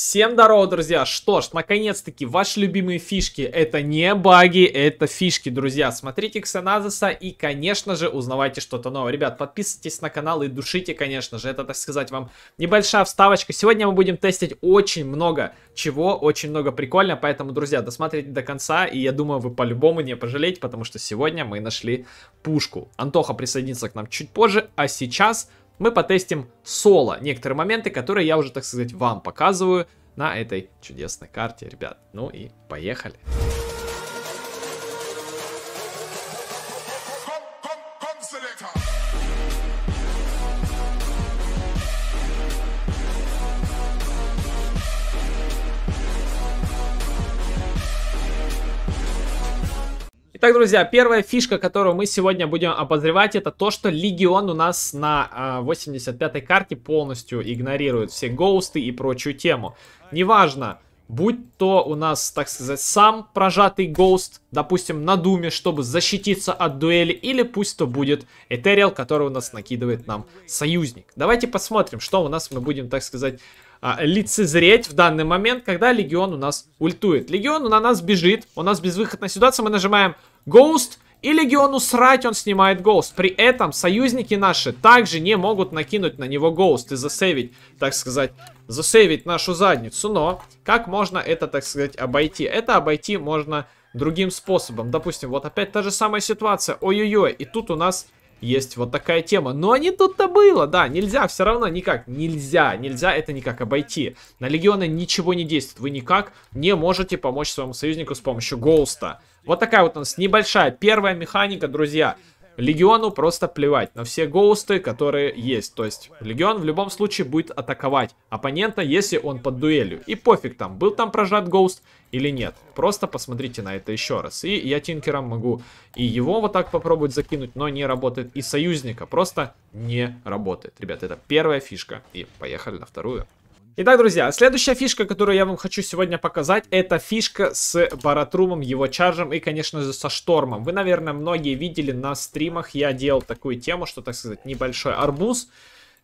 Всем здорово, друзья! Что ж, наконец-таки, ваши любимые фишки. Это не баги, это фишки, друзья. Смотрите Ксеназиса и, конечно же, узнавайте что-то новое. Ребят, подписывайтесь на канал и душите, конечно же. Это, так сказать, вам небольшая вставочка. Сегодня мы будем тестить очень много чего, очень много прикольно. Поэтому, друзья, досмотрите до конца. И я думаю, вы по-любому не пожалеете, потому что сегодня мы нашли пушку. Антоха присоединится к нам чуть позже, а сейчас мы потестим соло некоторые моменты, которые я уже, так сказать, вам показываю на этой чудесной карте, ребят. Ну и поехали. Поехали. Итак, друзья, первая фишка, которую мы сегодня будем обозревать, это то, что Легион у нас на 85-й а, карте полностью игнорирует все гоусты и прочую тему. Неважно, будь то у нас, так сказать, сам прожатый гоуст, допустим, на думе, чтобы защититься от дуэли, или пусть то будет Этериал, который у нас накидывает нам союзник. Давайте посмотрим, что у нас мы будем, так сказать, а, лицезреть в данный момент, когда Легион у нас ультует. Легион на нас бежит, у нас безвыходная ситуация, мы нажимаем Ghost, и Легиону срать, он снимает Ghost. При этом союзники наши также не могут накинуть на него Ghost и засейвить, так сказать, засейвить нашу задницу. Но как можно это, так сказать, обойти? Это обойти можно другим способом. Допустим, вот опять та же самая ситуация. Ой-ой-ой, и тут у нас есть вот такая тема. Но не тут-то было, да, нельзя, все равно никак, нельзя, нельзя это никак обойти. На легионы ничего не действует, вы никак не можете помочь своему союзнику с помощью Гоуста. Вот такая вот у нас небольшая первая механика, друзья. Легиону просто плевать на все гоусты, которые есть. То есть Легион в любом случае будет атаковать оппонента, если он под дуэлью. И пофиг там, был там прожат гоуст или нет. Просто посмотрите на это еще раз. И я Тинкером могу и его вот так попробовать закинуть, но не работает. И союзника просто не работает. Ребят, это первая фишка. И поехали на вторую. Итак, друзья, следующая фишка, которую я вам хочу сегодня показать, это фишка с Баратрумом, его чаржем и, конечно же, со Штормом. Вы, наверное, многие видели на стримах, я делал такую тему, что, так сказать, небольшой арбуз.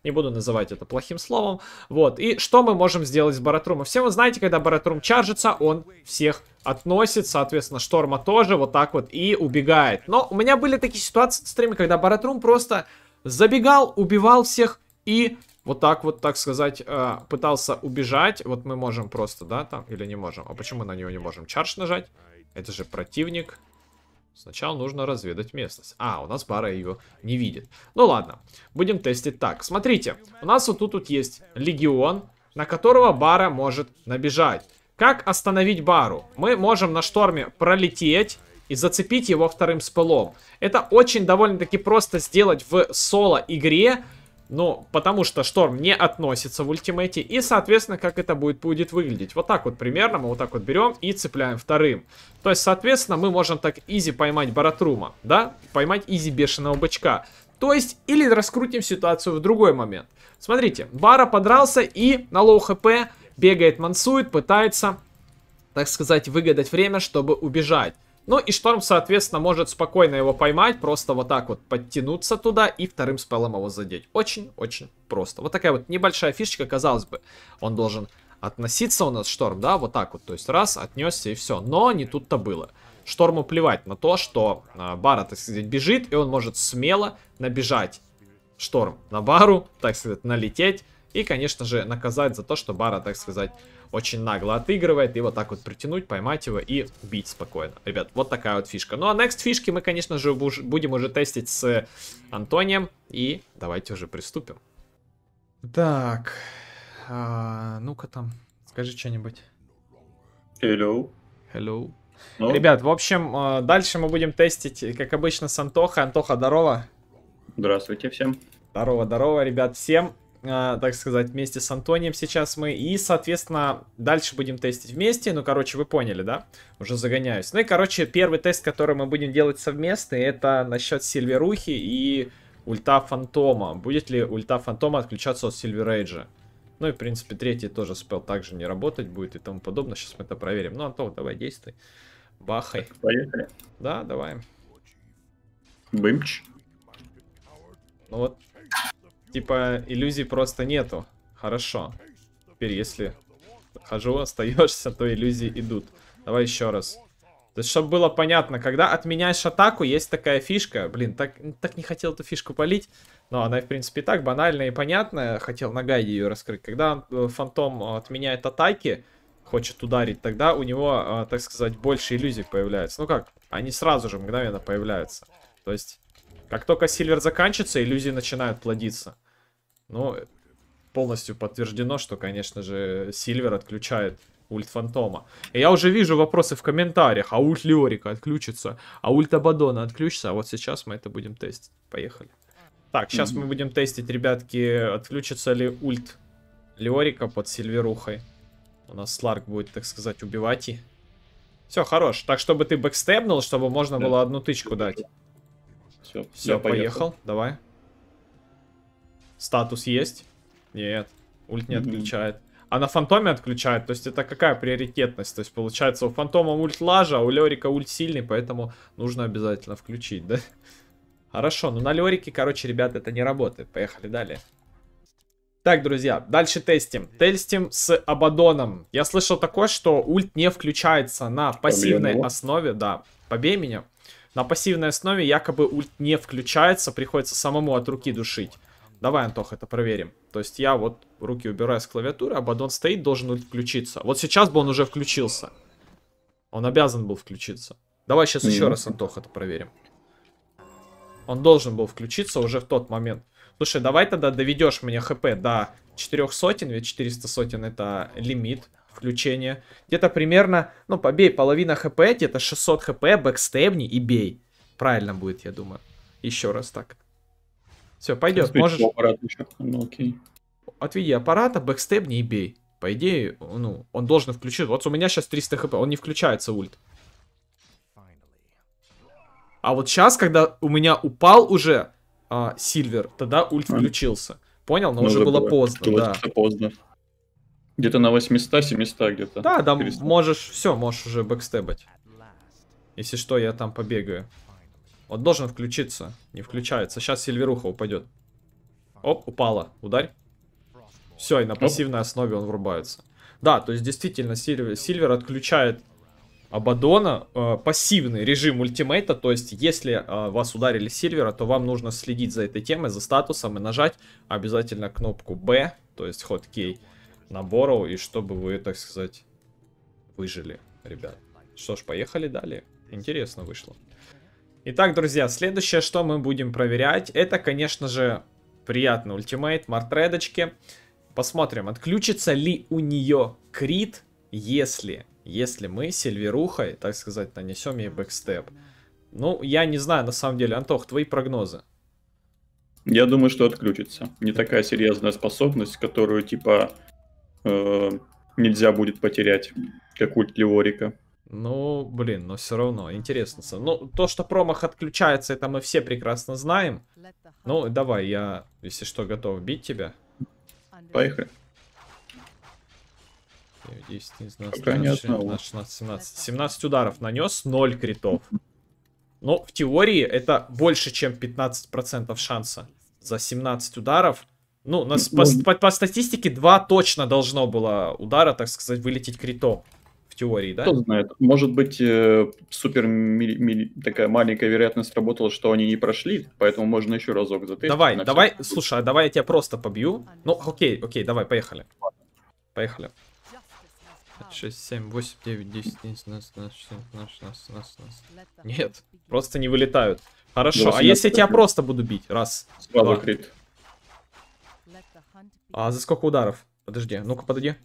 Не буду называть это плохим словом. Вот. И что мы можем сделать с Баратрумом? Все вы знаете, когда Баратрум чаржится, он всех относит, соответственно, Шторма тоже вот так вот и убегает. Но у меня были такие ситуации в стриме, когда Баратрум просто забегал, убивал всех и вот так вот, так сказать, э, пытался убежать. Вот мы можем просто, да, там, или не можем. А почему на него не можем? чарш нажать? Это же противник. Сначала нужно разведать местность. А, у нас пара ее не видит. Ну ладно, будем тестить так. Смотрите, у нас вот тут вот есть легион, на которого бара может набежать. Как остановить бару? Мы можем на шторме пролететь и зацепить его вторым спылом. Это очень довольно-таки просто сделать в соло-игре, ну, потому что шторм не относится в ультимейте. И, соответственно, как это будет, будет выглядеть. Вот так вот примерно мы вот так вот берем и цепляем вторым. То есть, соответственно, мы можем так изи поймать Баратрума, да? Поймать изи бешеного бычка. То есть, или раскрутим ситуацию в другой момент. Смотрите, Бара подрался и на лоу хп бегает, мансует, пытается, так сказать, выгадать время, чтобы убежать. Ну и Шторм, соответственно, может спокойно его поймать, просто вот так вот подтянуться туда и вторым спеллом его задеть. Очень-очень просто. Вот такая вот небольшая фишечка, казалось бы, он должен относиться у нас Шторм, да, вот так вот. То есть раз, отнесся и все. Но не тут-то было. Шторму плевать на то, что э, а, Бара, так сказать, бежит, и он может смело набежать Шторм на Бару, так сказать, налететь. И, конечно же, наказать за то, что Бара, так сказать, очень нагло отыгрывает, и вот так вот притянуть, поймать его и бить спокойно. Ребят, вот такая вот фишка. Ну а next фишки мы, конечно же, будем уже тестить с Антонием, и давайте уже приступим. Так, а, ну-ка там, скажи что-нибудь. Hello. Hello. Ну? Ребят, в общем, а, дальше мы будем тестить, как обычно, с Антохой Антоха, здорово. Здравствуйте всем. Здорово, здорово, ребят, всем. А, так сказать, вместе с Антонием сейчас мы. И, соответственно, дальше будем тестить вместе. Ну, короче, вы поняли, да? Уже загоняюсь. Ну и, короче, первый тест, который мы будем делать совместно, это насчет Сильверухи и ульта Фантома. Будет ли ульта Фантома отключаться от Сильверейджа? Ну и, в принципе, третий тоже спел также не работать будет и тому подобное. Сейчас мы это проверим. Ну, Антон, давай действуй. Бахай. Так, поехали. Да, давай. Бымч. Ну вот, типа, иллюзий просто нету. Хорошо. Теперь, если хожу, остаешься, то иллюзии идут. Давай еще раз. То есть, чтобы было понятно, когда отменяешь атаку, есть такая фишка. Блин, так, так не хотел эту фишку полить. Но она, в принципе, и так банальная и понятная. Хотел на гайде ее раскрыть. Когда э, фантом э, отменяет атаки, хочет ударить, тогда у него, э, так сказать, больше иллюзий появляется. Ну как, они сразу же мгновенно появляются. То есть, как только Сильвер заканчивается, иллюзии начинают плодиться. Но ну, полностью подтверждено, что, конечно же, Сильвер отключает ульт Фантома. И я уже вижу вопросы в комментариях. А ульт Леорика отключится? А ульт Абадона отключится? А вот сейчас мы это будем тестить. Поехали. Так, сейчас mm -hmm. мы будем тестить, ребятки, отключится ли ульт Леорика под Сильверухой. У нас Сларк будет, так сказать, убивать и... Все, хорош. Так, чтобы ты бэкстебнул, чтобы можно да. было одну тычку дать. Все, Все поехал. поехал. Давай. Статус есть? Нет. Ульт не отключает. А на фантоме отключает, то есть это какая приоритетность? То есть получается у фантома ульт лажа, а у Лерика ульт сильный, поэтому нужно обязательно включить, да? Хорошо, ну на Лерике, короче, ребят, это не работает. Поехали далее. Так, друзья, дальше тестим. Тестим с Абадоном. Я слышал такое, что ульт не включается на пассивной Побей основе. Да, побей меня. На пассивной основе якобы ульт не включается, приходится самому от руки душить. Давай, Антох, это проверим. То есть я вот руки убираю с клавиатуры, а Бадон стоит, должен включиться. Вот сейчас бы он уже включился. Он обязан был включиться. Давай сейчас еще раз, Антох, это проверим. Он должен был включиться уже в тот момент. Слушай, давай тогда доведешь мне хп до 4 сотен, ведь 400 сотен это лимит включения. Где-то примерно, ну, побей половина хп, где-то 600 хп, бэкстебни и бей. Правильно будет, я думаю. Еще раз так. Все, пойдет. Можешь... Аппарат еще. Ну, окей. Отведи аппарата, бэкстеп не бей. По идее, ну, он должен включить. Вот у меня сейчас 300 хп, он не включается ульт. А вот сейчас, когда у меня упал уже а, Сильвер, тогда ульт а. включился. Понял? Но, Но ну уже было, было поздно. Было да. поздно. Где-то на 800-700 где-то. Да, да, 400. можешь, все, можешь уже бэкстебать. Если что, я там побегаю. Он должен включиться. Не включается. Сейчас Сильверуха упадет. Оп, упала. Ударь. Все, и на пассивной основе он врубается. Да, то есть действительно Сильвер, Сильвер отключает Абадона э, пассивный режим ультимейта, то есть если э, вас ударили Сильвера, то вам нужно следить за этой темой, за статусом и нажать обязательно кнопку B, то есть ход Кей на Борроу, и чтобы вы, так сказать, выжили, ребят. Что ж, поехали далее. Интересно вышло. Итак, друзья, следующее, что мы будем проверять, это, конечно же, приятный ультимейт, мартредочки. Посмотрим, отключится ли у нее крит, если, если мы сильверухой, так сказать, нанесем ей бэкстеп. Ну, я не знаю, на самом деле. Антох, твои прогнозы? Я думаю, что отключится. Не такая серьезная способность, которую, типа, э, нельзя будет потерять, как ульт Леорика. Ну, блин, но все равно интересно. Ну, то, что промах отключается, это мы все прекрасно знаем. Ну, давай, я, если что, готов бить тебя. Поехали. 9, 10, 11, 12, 13, 16, 17. 17 ударов нанес, 0 критов. Но ну, в теории это больше, чем 15% шанса. За 17 ударов ну, у нас по, по, по статистике два точно должно было удара, так сказать, вылететь критом теории, да? Кто знает. Может быть, э, супер мили, мили, такая маленькая вероятность работала, что они не прошли, поэтому можно еще разок затыкать. Давай, давай, всякий. слушай, а давай я тебя просто побью. Ну, окей, окей, давай, поехали. Поехали. 5, 6, 7, 8, 9, 10, 11, 12, 12, 14, 15, 16, 16. Нет, просто не вылетают. Хорошо, а если я тебя просто буду бить? Раз, Сразу два. Крит. А за сколько ударов? Подожди, а ну-ка подойди.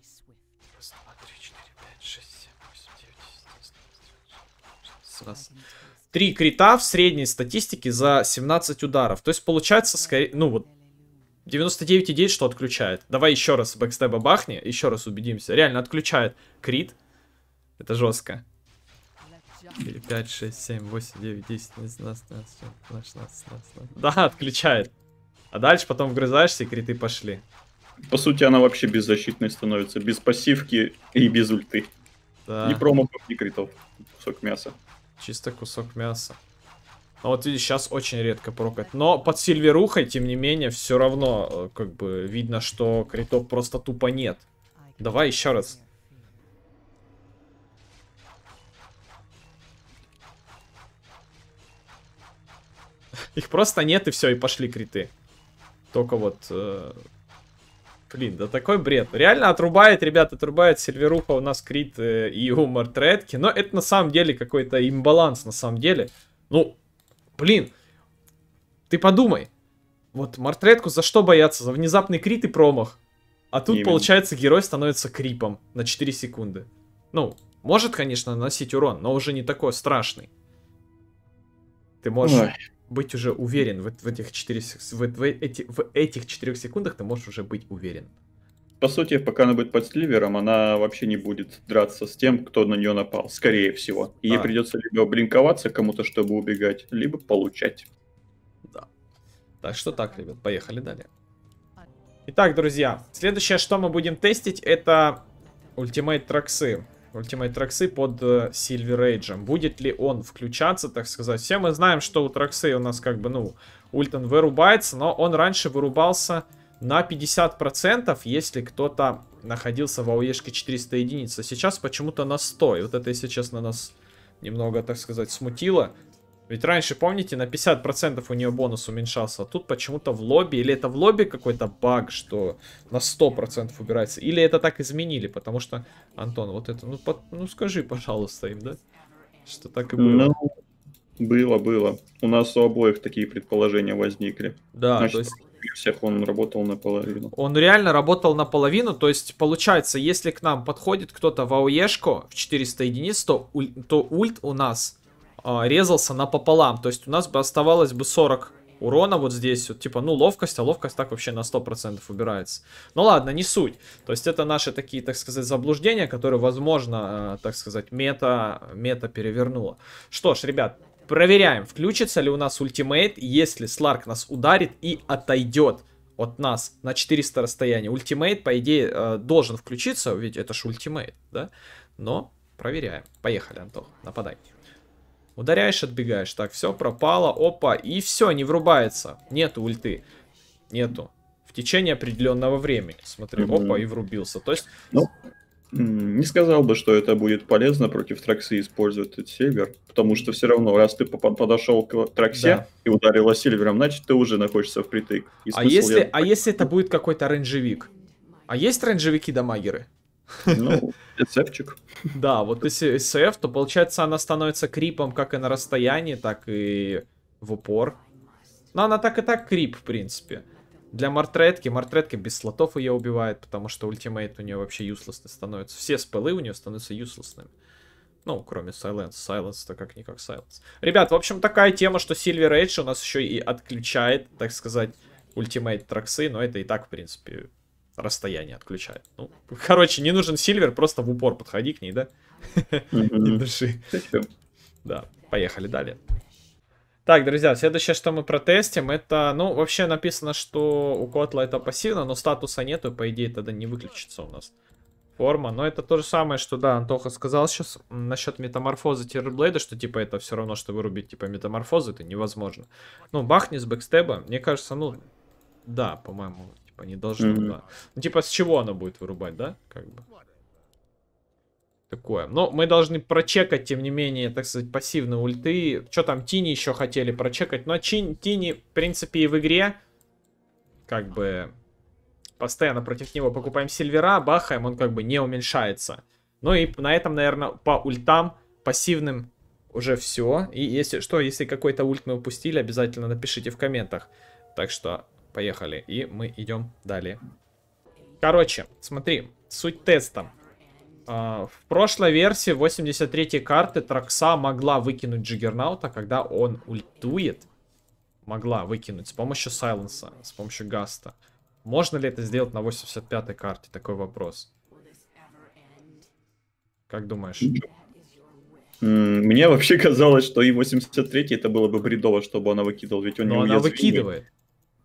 раз, Три крита в средней статистике за 17 ударов. То есть получается, скорее, ну вот, 99,9 что отключает. Давай еще раз бэкстеба бахни, еще раз убедимся. Реально отключает крит. Это жестко. 4, 5, 6, 7, 8, 9, 10, 11, 12, 13, 14, 16, 16. Да, отключает. А дальше потом вгрызаешься и криты пошли. По сути, она вообще беззащитной становится. Без пассивки и без ульты. Да. Ни промахов, ни критов. Кусок мяса. Чисто кусок мяса. Но ну, вот видишь, сейчас очень редко прокат. Но под сильверухой, тем не менее, все равно, э, как бы, видно, что критов просто тупо нет. Давай еще раз. Их просто нет, и все, и пошли криты. Только вот э, Блин, да такой бред. Реально отрубает, ребята, отрубает серверуха у нас Крит э, и Умар Тредки. Но это на самом деле какой-то имбаланс, на самом деле. Ну, блин, ты подумай. Вот Мартредку за что бояться? За внезапный крит и промах. А тут, Именно. получается, герой становится крипом на 4 секунды. Ну, может, конечно, наносить урон, но уже не такой страшный. Ты можешь... Ой быть уже уверен. В, в, этих, 4, в, в, эти, в этих 4 секундах ты можешь уже быть уверен. По сути, пока она будет под сливером, она вообще не будет драться с тем, кто на нее напал, скорее всего. И а. ей придется либо блинковаться кому-то, чтобы убегать, либо получать. Да. Так что так, ребят, поехали далее. Итак, друзья, следующее, что мы будем тестить, это ультимейт Траксы. Ultimate Траксы под Сильвер э, Age. Будет ли он включаться, так сказать? Все мы знаем, что у Траксы у нас как бы, ну, Ультон вырубается, но он раньше вырубался на 50%, если кто-то находился в АОЕшке 400 единиц. А сейчас почему-то на 100. И вот это, если честно, нас немного, так сказать, смутило. Ведь раньше, помните, на 50% у нее бонус уменьшался, а тут почему-то в лобби, или это в лобби какой-то баг, что на 100% убирается, или это так изменили, потому что, Антон, вот это, ну, под, ну скажи, пожалуйста, им, да, что так и было. Ну, было, было. У нас у обоих такие предположения возникли. Да, Значит, то есть всех он работал наполовину. Он реально работал наполовину, то есть получается, если к нам подходит кто-то в АОЕшку в 400 единиц, то, то ульт у нас а, резался напополам. То есть у нас бы оставалось бы 40 урона вот здесь. Вот, типа, ну, ловкость, а ловкость так вообще на 100% убирается. Ну ладно, не суть. То есть это наши такие, так сказать, заблуждения, которые, возможно, э, так сказать, мета, мета перевернула. Что ж, ребят, проверяем, включится ли у нас ультимейт, если Сларк нас ударит и отойдет от нас на 400 расстояния. Ультимейт, по идее, э, должен включиться, ведь это же ультимейт, да? Но проверяем. Поехали, Антох, нападай. Ударяешь, отбегаешь. Так, все, пропало. Опа, и все, не врубается. Нету ульты. Нету. В течение определенного времени. Смотри, угу. опа, и врубился. То есть... Ну, не сказал бы, что это будет полезно против Тракси использовать этот Сильвер, потому что все равно, раз ты подошел к Траксе да. и ударила Сильвером, значит, ты уже находишься впритык. И а если, я... а если это будет какой-то оранжевик? А есть оранжевики-дамагеры? Ну, SF-чик. Да, вот если SF, то получается она становится крипом как и на расстоянии, так и в упор. Но она так и так крип, в принципе. Для мартретки, мартретка без слотов ее убивает, потому что ультимейт у нее вообще юслесный становится. Все спелы у нее становятся юслесными. Ну, кроме Silence. Silence-то как-никак Silence. Ребят, в общем, такая тема, что Silver Age у нас еще и отключает, так сказать, ультимейт Траксы, но это и так, в принципе, расстояние отключает. Ну, короче, не нужен Сильвер, просто в упор подходи к ней, да? Не дыши. Да, поехали далее. Так, друзья, следующее, что мы протестим, это, ну, вообще написано, что у Котла это пассивно, но статуса нету, по идее, тогда не выключится у нас форма. Но это то же самое, что, да, Антоха сказал сейчас насчет метаморфозы Террорблейда, что, типа, это все равно, что вырубить, типа, метаморфозы, это невозможно. Ну, бахни с бэкстеба, мне кажется, ну, да, по-моему, типа, не должно. Mm-hmm. Да. Ну, типа, с чего она будет вырубать, да? Как бы. Такое. Но мы должны прочекать, тем не менее, так сказать, пассивные ульты. Что там, Тини еще хотели прочекать. Но Чин, Тини, в принципе, и в игре, как бы, постоянно против него покупаем сильвера, бахаем, он как бы не уменьшается. Ну и на этом, наверное, по ультам пассивным уже все. И если что, если какой-то ульт мы упустили, обязательно напишите в комментах. Так что Поехали. И мы идем далее. Короче, смотри, суть теста. А, в прошлой версии 83 карты Тракса могла выкинуть Джиггернаута, когда он ультует. Могла выкинуть с помощью Сайленса, с помощью Гаста. Можно ли это сделать на 85 карте? Такой вопрос. Как думаешь? Мне вообще казалось, что и 83 это было бы бредово, чтобы она выкидывала, ведь он Но не она выкидывает.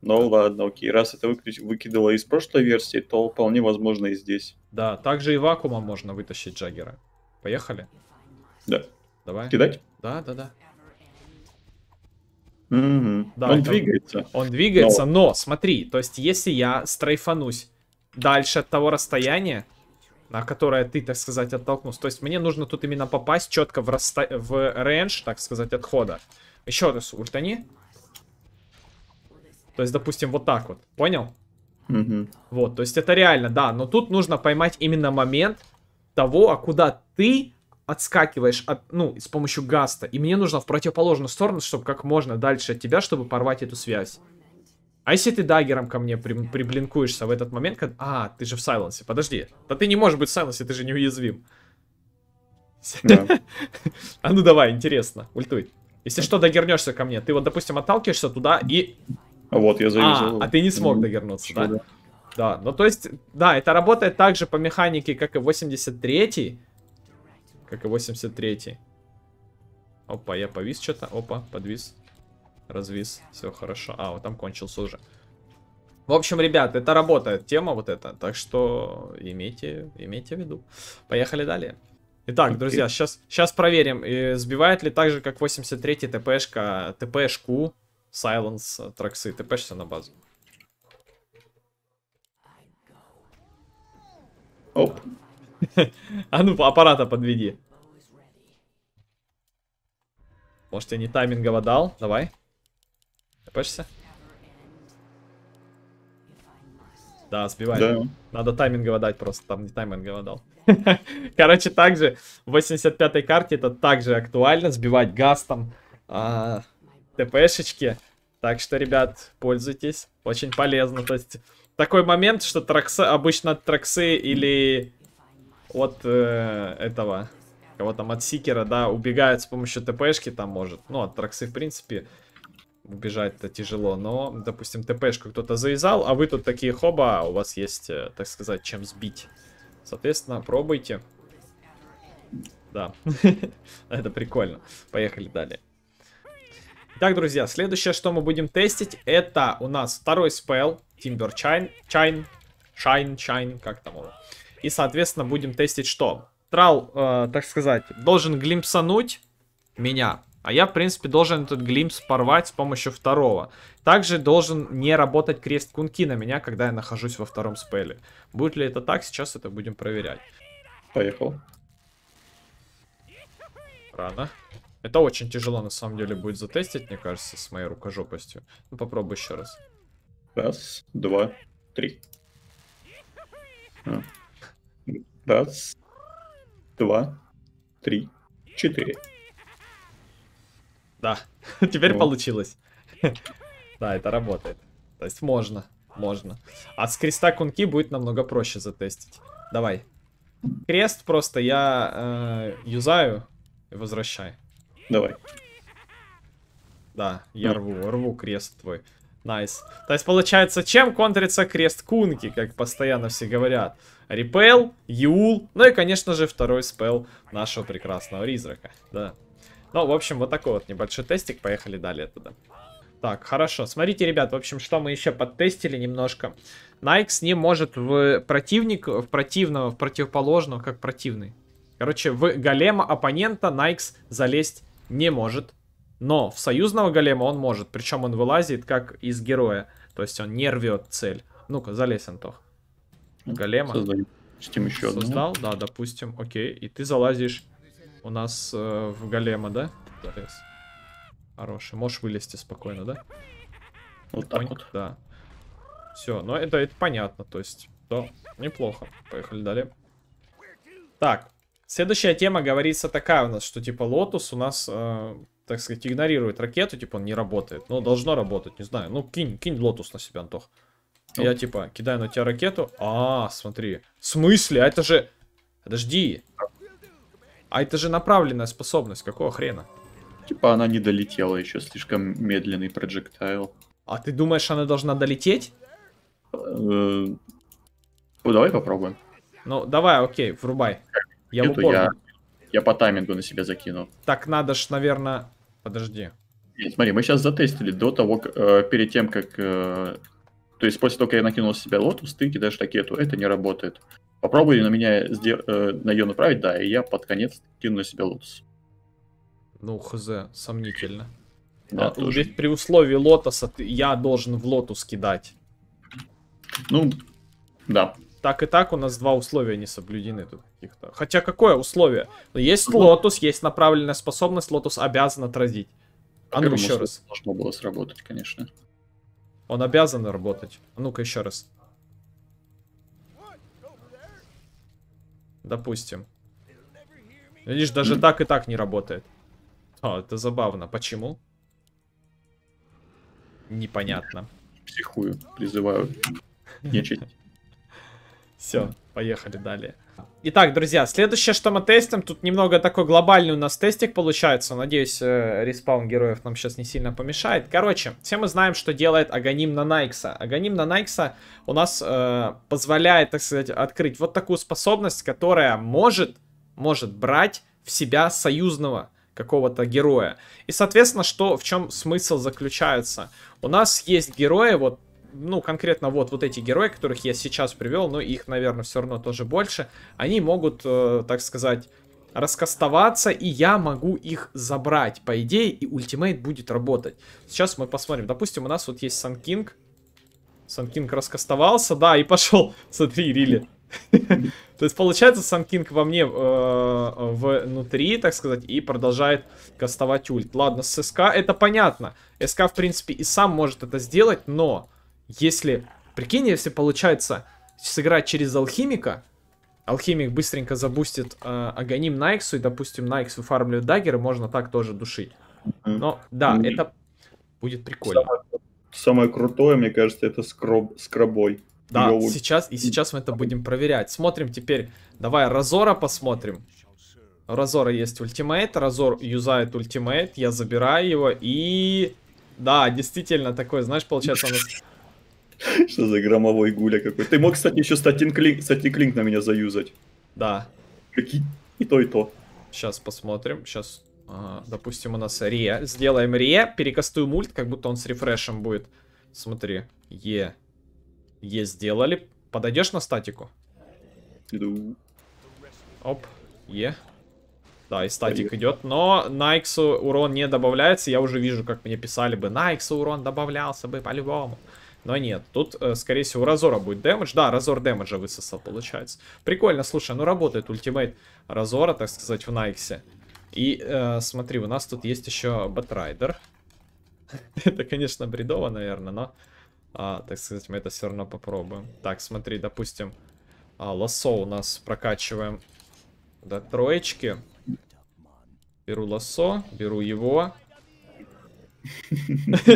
Ну ладно, окей. Раз это выкидывало из прошлой версии, то вполне возможно и здесь. Да, также и вакуума можно вытащить Джаггера. Поехали? Да. Давай. Кидать? Да, да, да. mm да он это... двигается. Он двигается, но... но смотри, то есть если я стрейфанусь дальше от того расстояния, на которое ты, так сказать, оттолкнулся. То есть мне нужно тут именно попасть четко в, расста... в рейндж, так сказать, отхода. Еще раз ультани. То есть, допустим, вот так вот. Понял? Угу. Вот, то есть это реально, да. Но тут нужно поймать именно момент того, а куда ты отскакиваешь от, ну, с помощью гаста. И мне нужно в противоположную сторону, чтобы как можно дальше от тебя, чтобы порвать эту связь. А если ты даггером ко мне при, приблинкуешься в этот момент, когда... А, ты же в сайленсе, подожди. Да ты не можешь быть в сайленсе, ты же неуязвим. Да. А ну давай, интересно, ультуй. Если что, догернешься ко мне. Ты вот, допустим, отталкиваешься туда и а вот, я заюзал. А, а ты не смог догернуться, да? да? ну то есть, да, это работает так же по механике, как и 83-й. Как и 83-й. Опа, я повис что-то. Опа, подвис. Развис. Все хорошо. А, вот там кончился уже. В общем, ребят, это работает, тема вот эта. Так что имейте, имейте в виду. Поехали далее. Итак, друзья, сейчас, сейчас проверим, сбивает ли так же, как 83-й ТПшка, ТПшку Silence э, траксы, ты пешься на базу. Оп. а ну, аппарата подведи. Может, я не таймингово дал? Давай. Тпшься? Да, сбивай. Да. Надо таймингово дать просто, там не таймингово дал. Короче, также в 85-й карте это также актуально, сбивать газ там, а, ТПшечки. Так что, ребят, пользуйтесь. Очень полезно. То есть, такой момент, что траксы, обычно от траксы или от э, этого, кого там, от сикера, да, убегают с помощью ТПшки там может. Ну, от траксы, в принципе, убежать-то тяжело. Но, допустим, ТПшку кто-то завязал, а вы тут такие, хоба, у вас есть, э, так сказать, чем сбить. Соответственно, пробуйте. Да, это прикольно. Поехали далее. Итак, друзья, следующее, что мы будем тестить, это у нас второй спел, Timber Chine, Chine, Shine, Shine, как там его. И, соответственно, будем тестить что? Трал, э, так сказать, должен глимпсануть меня. А я, в принципе, должен этот глимпс порвать с помощью второго. Также должен не работать крест кунки на меня, когда я нахожусь во втором спеле. Будет ли это так, сейчас это будем проверять. Поехал. Рано. Это очень тяжело, на самом деле, будет затестить, мне кажется, с моей рукожопостью. Ну, попробуй еще раз. Раз, два, три. А. Раз, два, три, четыре. Да, теперь вот. получилось. да, это работает. То есть можно, можно. А с креста кунки будет намного проще затестить. Давай. Крест просто я э, юзаю и возвращаю. Давай. Да, я рву, рву крест твой. Найс. Nice. То есть получается, чем контрится крест кунки, как постоянно все говорят. Репел, Юл, ну и конечно же второй спел нашего прекрасного Ризрака. Да. Ну, в общем, вот такой вот небольшой тестик. Поехали далее туда. Так, хорошо. Смотрите, ребят, в общем, что мы еще подтестили немножко. Найкс не может в противник, в противного, в противоположного, как противный. Короче, в голема оппонента Найкс залезть не может. Но в союзного голема он может. Причем он вылазит как из героя. То есть он не рвет цель. Ну-ка, залезь, Антох. Голема. Создаем. Допустим, еще Создал, одну. да, допустим. Окей. И ты залазишь у нас э, в голема, да? Залез. Хороший. Можешь вылезти спокойно, да? Вот так вот. Да. Все, но это, это понятно, то есть, то неплохо. Поехали далее. Так, Следующая тема говорится такая у нас, что типа Lotus у нас, э, так сказать, игнорирует ракету, типа он не работает. Ну, должно работать, не знаю. Ну, кинь, кинь Lotus на себя, Антох. Я типа кидаю на тебя ракету. А, смотри. В смысле? А это же... Подожди. А это же направленная способность. Какого хрена? Типа она не долетела еще. Слишком медленный проджектайл. А ты думаешь, она должна долететь? Э, ну, давай попробуем. Ну, давай, окей, врубай. Я Эту я, я по таймингу на себя закину. Так надо ж, наверное... Подожди. Нет, смотри, мы сейчас затестили до того, как, э, перед тем, как... Э, то есть после того, как я накинул с себя лотус, ты кидаешь ракету, это не работает. Попробуй на меня э, на ее направить, да, и я под конец кину на себя лотус. Ну, хз, сомнительно. Да, а, тоже. Ведь при условии лотоса ты, я должен в лотус кидать. Ну, да так и так у нас два условия не соблюдены тут каких-то. Хотя какое условие? Ну, есть ну, лотус, есть направленная способность, лотус обязан отразить. А ну еще раз. Можно было сработать, конечно. Он обязан работать. А ну-ка еще раз. Допустим. Видишь, даже так и так не работает. А это забавно. Почему? Непонятно. Психую, призываю нечить. Все, поехали далее. Итак, друзья, следующее, что мы тестим, тут немного такой глобальный у нас тестик получается. Надеюсь, э, респаун героев нам сейчас не сильно помешает. Короче, все мы знаем, что делает Аганим на Найкса. Аганим на Найкса у нас э, позволяет, так сказать, открыть вот такую способность, которая может, может брать в себя союзного какого-то героя. И, соответственно, что, в чем смысл заключается? У нас есть герои, вот ну, конкретно вот, вот эти герои, которых я сейчас привел, но их, наверное, все равно тоже больше, они могут, э, так сказать, раскастоваться, и я могу их забрать, по идее, и ультимейт будет работать. Сейчас мы посмотрим. Допустим, у нас вот есть Санкинг. Санкинг раскастовался, да, и пошел. Смотри, Рили. То есть получается Санкинг во мне э, внутри, так сказать, и продолжает кастовать ульт. Ладно, с СК это понятно. СК, в принципе, и сам может это сделать, но если, прикинь, если получается сыграть через алхимика, алхимик быстренько забустит э, агоним на Иксу, и, допустим, на Икс выфармливает даггеры, можно так тоже душить. Но, да, mm-hmm. это будет прикольно. Самое, самое крутое, мне кажется, это скроб, скрабой. Да, Йоу. сейчас, и сейчас мы это будем проверять. Смотрим теперь, давай Разора посмотрим. У Разора есть ультимейт, Разор юзает ультимейт, я забираю его, и... Да, действительно, такой, знаешь, получается, у Что за громовой гуля какой? Ты мог, кстати, еще статинклинк статинклинк на меня заюзать. Да. Какие и то, и то. Сейчас посмотрим. Сейчас, а, допустим, у нас Ре. Сделаем Ре, перекастуем мульт, как будто он с рефрешем будет. Смотри. Е. Е сделали. Подойдешь на статику? Иду. Оп. Е. Да, и статик Привет. идет, но на урон не добавляется. Я уже вижу, как мне писали бы, на урон добавлялся бы по-любому. Но нет, тут, э, скорее всего, Разора будет дэмэдж. Да, Разор дэмэджа высосал, получается. Прикольно, слушай, ну работает ультимейт Разора, так сказать, в Найксе. И э, смотри, у нас тут есть еще Батрайдер. это, конечно, бредово, наверное, но, а, так сказать, мы это все равно попробуем. Так, смотри, допустим, а, лосо у нас прокачиваем до троечки. Беру лосо, беру его.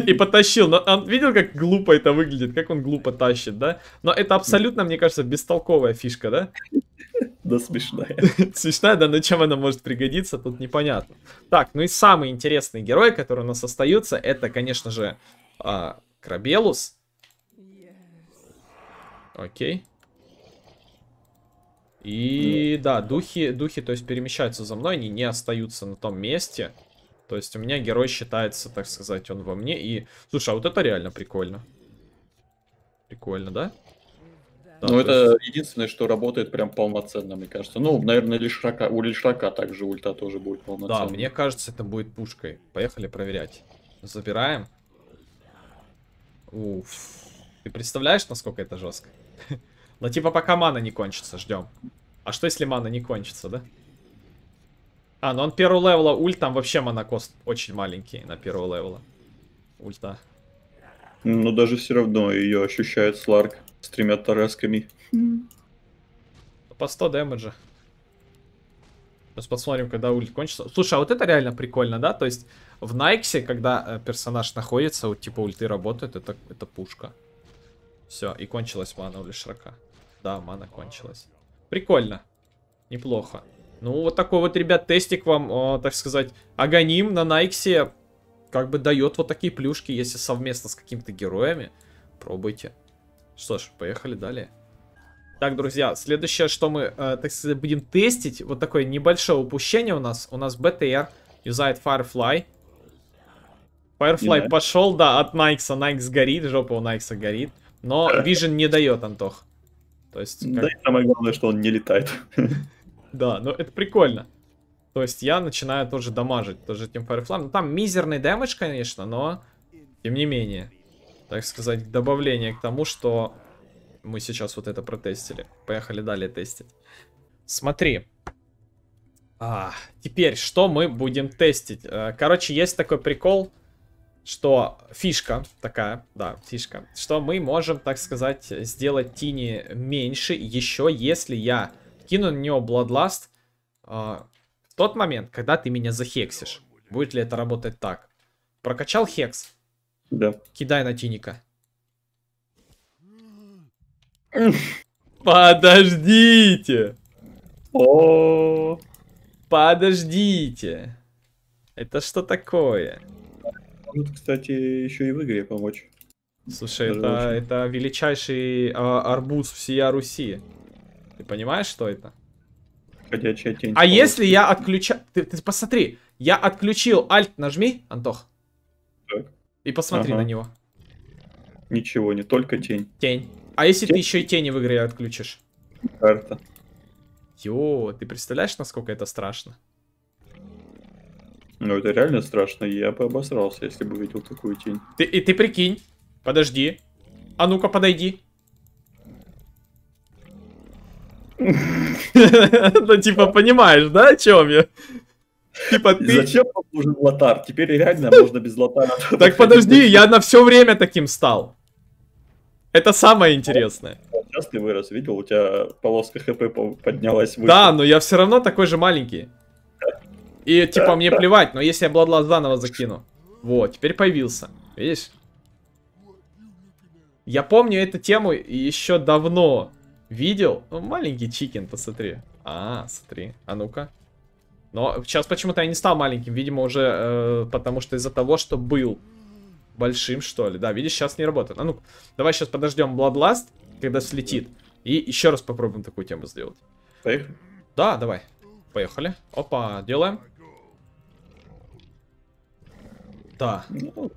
И потащил. Но он видел, как глупо это выглядит, как он глупо тащит, да? Но это абсолютно, мне кажется, бестолковая фишка, да? Да, смешная. смешная, да, но чем она может пригодиться, тут непонятно. Так, ну и самый интересный герой, который у нас остается, это, конечно же, а, Крабелус. Окей. И ну. да, духи, духи, то есть перемещаются за мной, они не остаются на том месте. То есть у меня герой считается, так сказать, он во мне. И, слушай, а вот это реально прикольно. Прикольно, да? Да, ну, это есть... единственное, что работает прям полноценно, мне кажется. Ну, наверное, Лишрака, у Лишрака также ульта тоже будет полноценно. Да, мне кажется, это будет пушкой. Поехали проверять. Забираем. Уф. Ты представляешь, насколько это жестко? Но ну, типа, пока мана не кончится, ждем. А что, если мана не кончится, да? А, ну он первого левела ульт, там вообще монокост очень маленький на первого левела. Ульта. Ну даже все равно ее ощущает Сларк с тремя тарасками. По 100 дэмэджа. Сейчас посмотрим, когда ульт кончится. Слушай, а вот это реально прикольно, да? То есть в Найксе, когда э, персонаж находится, вот типа ульты работают, это, это пушка. Все, и кончилась мана у Лишрака. Да, мана кончилась. Прикольно. Неплохо. Ну, вот такой вот, ребят, тестик вам, а, так сказать, Аганим на Найксе как бы дает вот такие плюшки, если совместно с какими-то героями. Пробуйте. Что ж, поехали далее. Так, друзья, следующее, что мы, э, так сказать, будем тестить, вот такое небольшое упущение у нас. У нас БТР юзает Firefly. Firefly yeah. пошел, да, от Найкса. Найкс горит, жопа у Найкса горит. Но Vision не дает, Антох. То есть... Как... Да и самое главное, что он не летает. Да, но ну, это прикольно. То есть я начинаю тоже дамажить, тоже этим Firefly. Ну там мизерный дэмэдж, конечно, но тем не менее. Так сказать, добавление к тому, что мы сейчас вот это протестили. Поехали далее тестить. Смотри. А, теперь, что мы будем тестить? Э, короче, есть такой прикол, что фишка такая, да, фишка, что мы можем, так сказать, сделать тини меньше, еще если я кину на него Bloodlust э, в тот момент, когда ты меня захексишь. Будет ли это работать так? Прокачал хекс? Да. Кидай на Тиника. Подождите! О, подождите! Это что такое? Может, кстати, еще и в игре помочь. Слушай, это, это величайший а, арбуз всея Руси. Ты понимаешь, что это? Ходячая тень. А если я отключаю... Ты, ты посмотри. Я отключил. Альт нажми, Антох. Так. И посмотри ага. на него. Ничего, не только тень. Тень. А если тень? ты еще и тени в игре отключишь? Карта. Йо, ты представляешь, насколько это страшно? Ну, это реально страшно. Я бы обосрался, если бы видел такую тень. Ты, и ты прикинь. Подожди. А ну-ка, подойди. Ну, типа, понимаешь, да, о чем я? Типа ты... Зачем нужен лотар? Теперь реально можно без лотара. Так подожди, я на все время таким стал. Это самое интересное. Сейчас ты вырос, видел, у тебя полоска хп поднялась Да, но я все равно такой же маленький. И типа мне плевать, но если я Бладла заново закину. Вот, теперь появился. Видишь? Я помню эту тему еще давно. Видел? Ну, маленький чикен, посмотри. А, смотри. А ну-ка. Но сейчас почему-то я не стал маленьким. Видимо, уже э, потому что из-за того, что был большим, что ли. Да, видишь, сейчас не работает. А ну давай сейчас подождем Бладласт, когда слетит. И еще раз попробуем такую тему сделать. Поехали? Да, давай. Поехали. Опа, делаем. Да. Ну,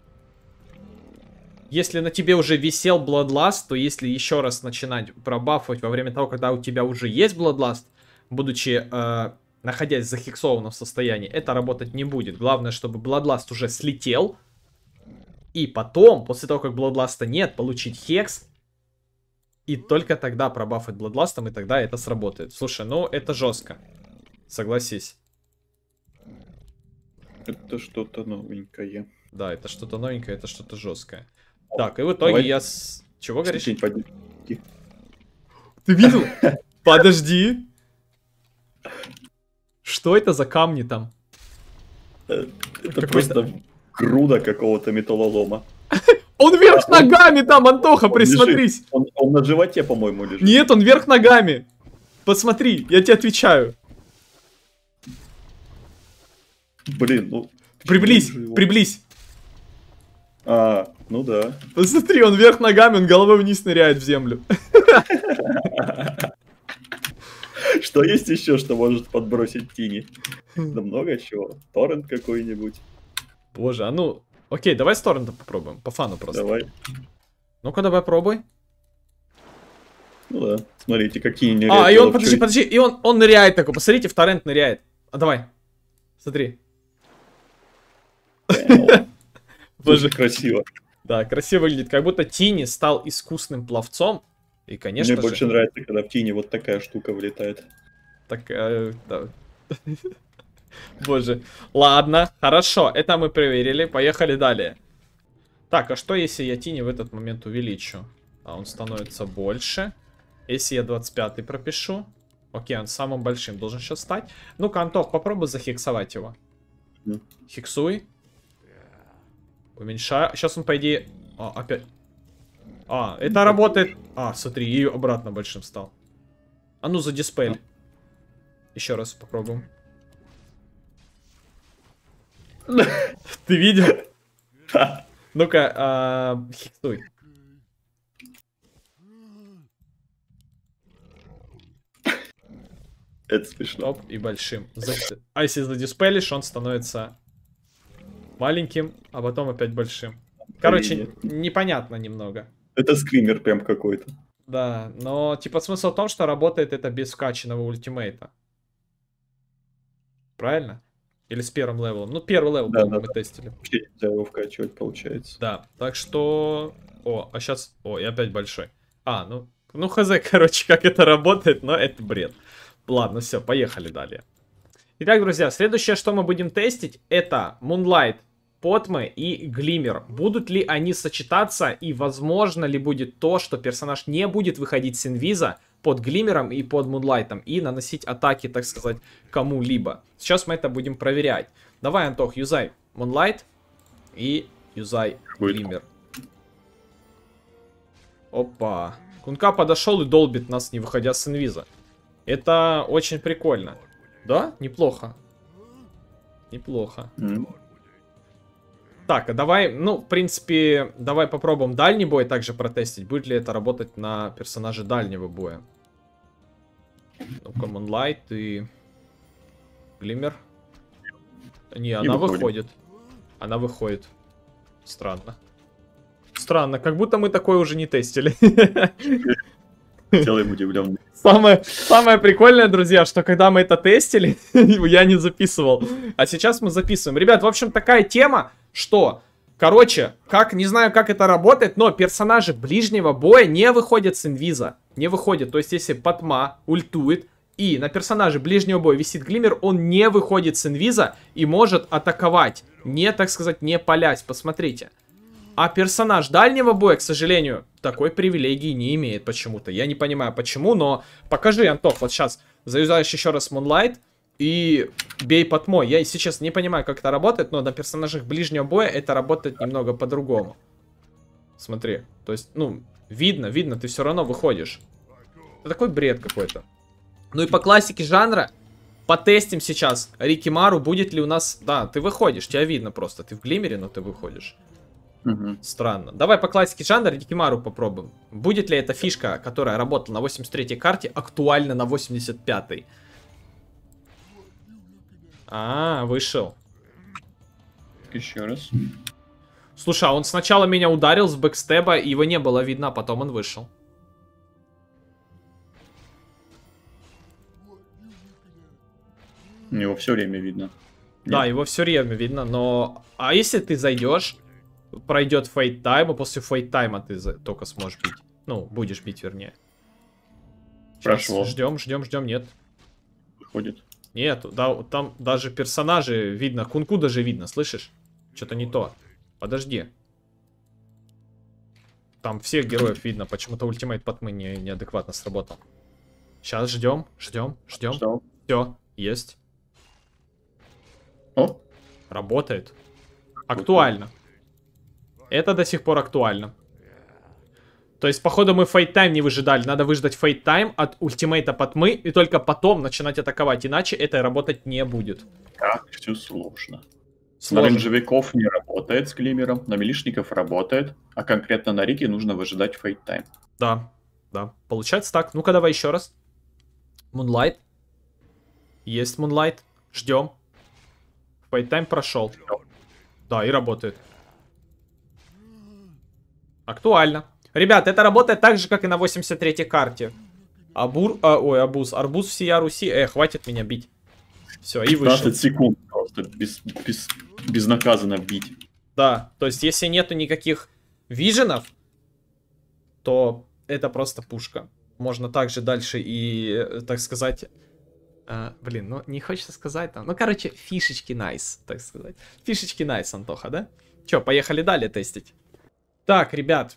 если на тебе уже висел Bloodlust, то если еще раз начинать пробафывать во время того, когда у тебя уже есть Bloodlust, будучи э, находясь в захиксованном состоянии, это работать не будет. Главное, чтобы Bloodlust уже слетел, и потом, после того, как Bloodlustа нет, получить хекс, и только тогда пробафать Bloodlustом и тогда это сработает. Слушай, ну это жестко, согласись. Это что-то новенькое. Да, это что-то новенькое, это что-то жесткое. Так, и в итоге Давай. я с... Чего говоришь? Ты видел? Подожди. Что это за камни там? Э, это просто груда какого-то металлолома. Он вверх ногами там, Антоха, присмотрись. Он на животе, по-моему, лежит. Нет, он вверх ногами. Посмотри, я тебе отвечаю. Блин, ну... Приблизь, приблизь. А, ну да. Посмотри, он вверх ногами, он головой вниз ныряет в землю. Что есть еще, что может подбросить Тини? Да много чего. Торрент какой-нибудь. Боже, а ну... Окей, давай с торрентом попробуем. По фану просто. Давай. Ну-ка, давай пробуй. Ну да, смотрите, какие ныряют. А, и он, подожди, подожди, и он, он ныряет такой. Посмотрите, в торрент ныряет. А давай. Смотри. Тоже красиво. Да, красиво выглядит. Как будто Тини стал искусным пловцом. И, конечно Мне же... больше нравится, когда в Тини вот такая штука вылетает. Такая, э, да. Боже. Ладно, хорошо, это мы проверили. Поехали далее. Так, а что если я Тини в этот момент увеличу? А он становится больше. Если я 25 пропишу. Окей, он самым большим должен сейчас стать. Ну-ка, Антох, попробуй захиксовать его. Хиксуй. Уменьшаю. Сейчас он, по идее... А, опять. А, это работает... А, смотри, и обратно большим стал. А ну, за диспель. Еще раз попробуем. Ты видел? Ну-ка, а, хиктуй. Это смешно. Топ и большим. А если задиспелишь, он становится маленьким, а потом опять большим. Короче, непонятно немного. Это скример прям какой-то. Да, но типа смысл в том, что работает это без скачанного ультимейта. Правильно? Или с первым левелом? Ну, первый левел, да, да, мы да. тестили. Вообще нельзя его вкачивать, получается. Да, так что... О, а сейчас... О, и опять большой. А, ну... Ну, хз, короче, как это работает, но это бред. Ладно, все, поехали далее. Итак, друзья, следующее, что мы будем тестить, это Moonlight, Потмы и Глиммер. Будут ли они сочетаться и возможно ли будет то, что персонаж не будет выходить с инвиза под Глиммером и под Мунлайтом и наносить атаки, так сказать, кому-либо. Сейчас мы это будем проверять. Давай, Антох, юзай Мунлайт и юзай Глиммер. Опа. Кунка подошел и долбит нас, не выходя с инвиза. Это очень прикольно. Да? Неплохо. Неплохо. Mm. Так, а давай, ну, в принципе, давай попробуем дальний бой также протестить. Будет ли это работать на персонаже дальнего боя? Ну, Common Light и... Глиммер. Не, она выходим. выходит. Она выходит. Странно. Странно, как будто мы такое уже не тестили. Делаем удивленный. Самое, самое прикольное, друзья, что когда мы это тестили, я не записывал. А сейчас мы записываем. Ребят, в общем, такая тема, что Короче, как, не знаю, как это работает, но персонажи ближнего боя не выходят с инвиза. Не выходят. То есть, если Патма ультует, и на персонаже ближнего боя висит глиммер, он не выходит с инвиза и может атаковать. Не, так сказать, не палясь. Посмотрите. А персонаж дальнего боя, к сожалению, такой привилегии не имеет почему-то. Я не понимаю почему, но покажи, Антох, вот сейчас заюзаешь еще раз Moonlight и бей под мой. Я сейчас не понимаю, как это работает, но на персонажах ближнего боя это работает немного по-другому. Смотри, то есть, ну, видно, видно, ты все равно выходишь. Это такой бред какой-то. Ну и по классике жанра потестим сейчас Рикимару будет ли у нас... Да, ты выходишь, тебя видно просто. Ты в глимере, но ты выходишь. Угу. Странно. Давай по классике жанра Дикимару попробуем. Будет ли эта фишка, которая работала на 83-й карте, актуальна на 85-й? А, вышел. Еще раз. Слушай, а он сначала меня ударил с бэкстеба, и его не было видно, а потом он вышел. Его все время видно. Нет? Да, его все время видно, но... А если ты зайдешь, пройдет фейт тайм, а после фейт тайма ты только сможешь бить. Ну, будешь бить, вернее. Прошло. Ждем, ждем, ждем, нет. Выходит. Нет, да, там даже персонажи видно, кунку даже видно, слышишь? Что-то не то. Подожди. Там всех героев видно, почему-то ультимейт под мы не, неадекватно сработал. Сейчас ждем, ждем, ждем. Ждал. Все, есть. О? Работает. Актуально. Это до сих пор актуально. То есть, походу, мы фейт тайм не выжидали. Надо выждать фейт тайм от ультимейта под мы, и только потом начинать атаковать. Иначе это работать не будет. Как все сложно. сложно. На ренджевиков не работает с глимером, на милишников работает, а конкретно на Рике нужно выжидать фейт тайм. Да, да. Получается так. Ну-ка, давай еще раз. Мунлайт. Есть мунлайт. Ждем. Фейт тайм прошел. Да, и работает. Актуально. Ребят, это работает так же, как и на 83-й карте. Абур... А, ой, абуз. Арбуз сия Руси. Э, хватит меня бить. Все, и вышел. 15 секунд просто без, без, безнаказанно бить. Да, то есть если нету никаких виженов, то это просто пушка. Можно также дальше и, э, так сказать... Э, блин, ну не хочется сказать там... Ну, короче, фишечки nice, так сказать. Фишечки nice, Антоха, да? Че, поехали далее тестить? Так, ребят,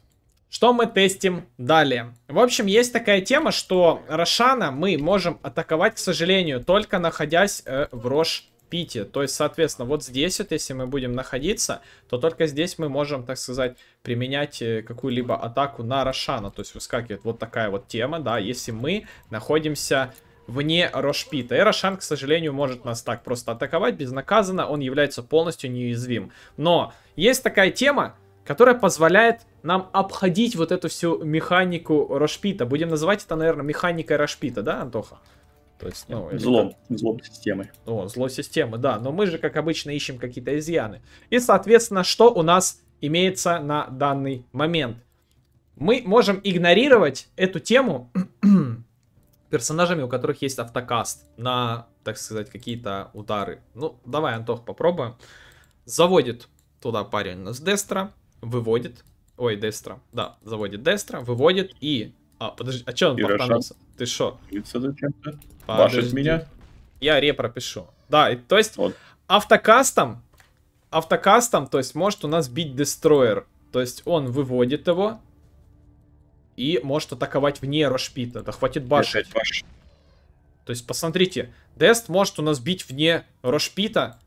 что мы тестим далее? В общем, есть такая тема, что Рошана мы можем атаковать, к сожалению, только находясь э, в Рош Пите. То есть, соответственно, вот здесь вот, если мы будем находиться, то только здесь мы можем, так сказать, применять э, какую-либо атаку на Рошана. То есть выскакивает вот такая вот тема, да, если мы находимся вне Рошпита. И Рошан, к сожалению, может нас так просто атаковать безнаказанно, он является полностью неуязвим. Но есть такая тема, которая позволяет нам обходить вот эту всю механику Рашпита. Будем называть это, наверное, механикой Рашпита, да, Антоха? То есть, ну, злом, как... злом системы. О, зло системы, да. Но мы же, как обычно, ищем какие-то изъяны. И, соответственно, что у нас имеется на данный момент? Мы можем игнорировать эту тему персонажами, у которых есть автокаст на, так сказать, какие-то удары. Ну, давай, Антох, попробуем. Заводит туда парень с Дестра выводит... Ой, Дестра. Да, заводит Дестра, выводит и... А, подожди, а че он Ирашан. портанулся? Ты шо? Башит меня? Я репро пишу. Да, и, то есть вот. автокастом, автокастом, то есть может у нас бить Дестроер, То есть он выводит его и может атаковать вне Рошпита. Да хватит башить. башить. То есть посмотрите, Дест может у нас бить вне Рошпита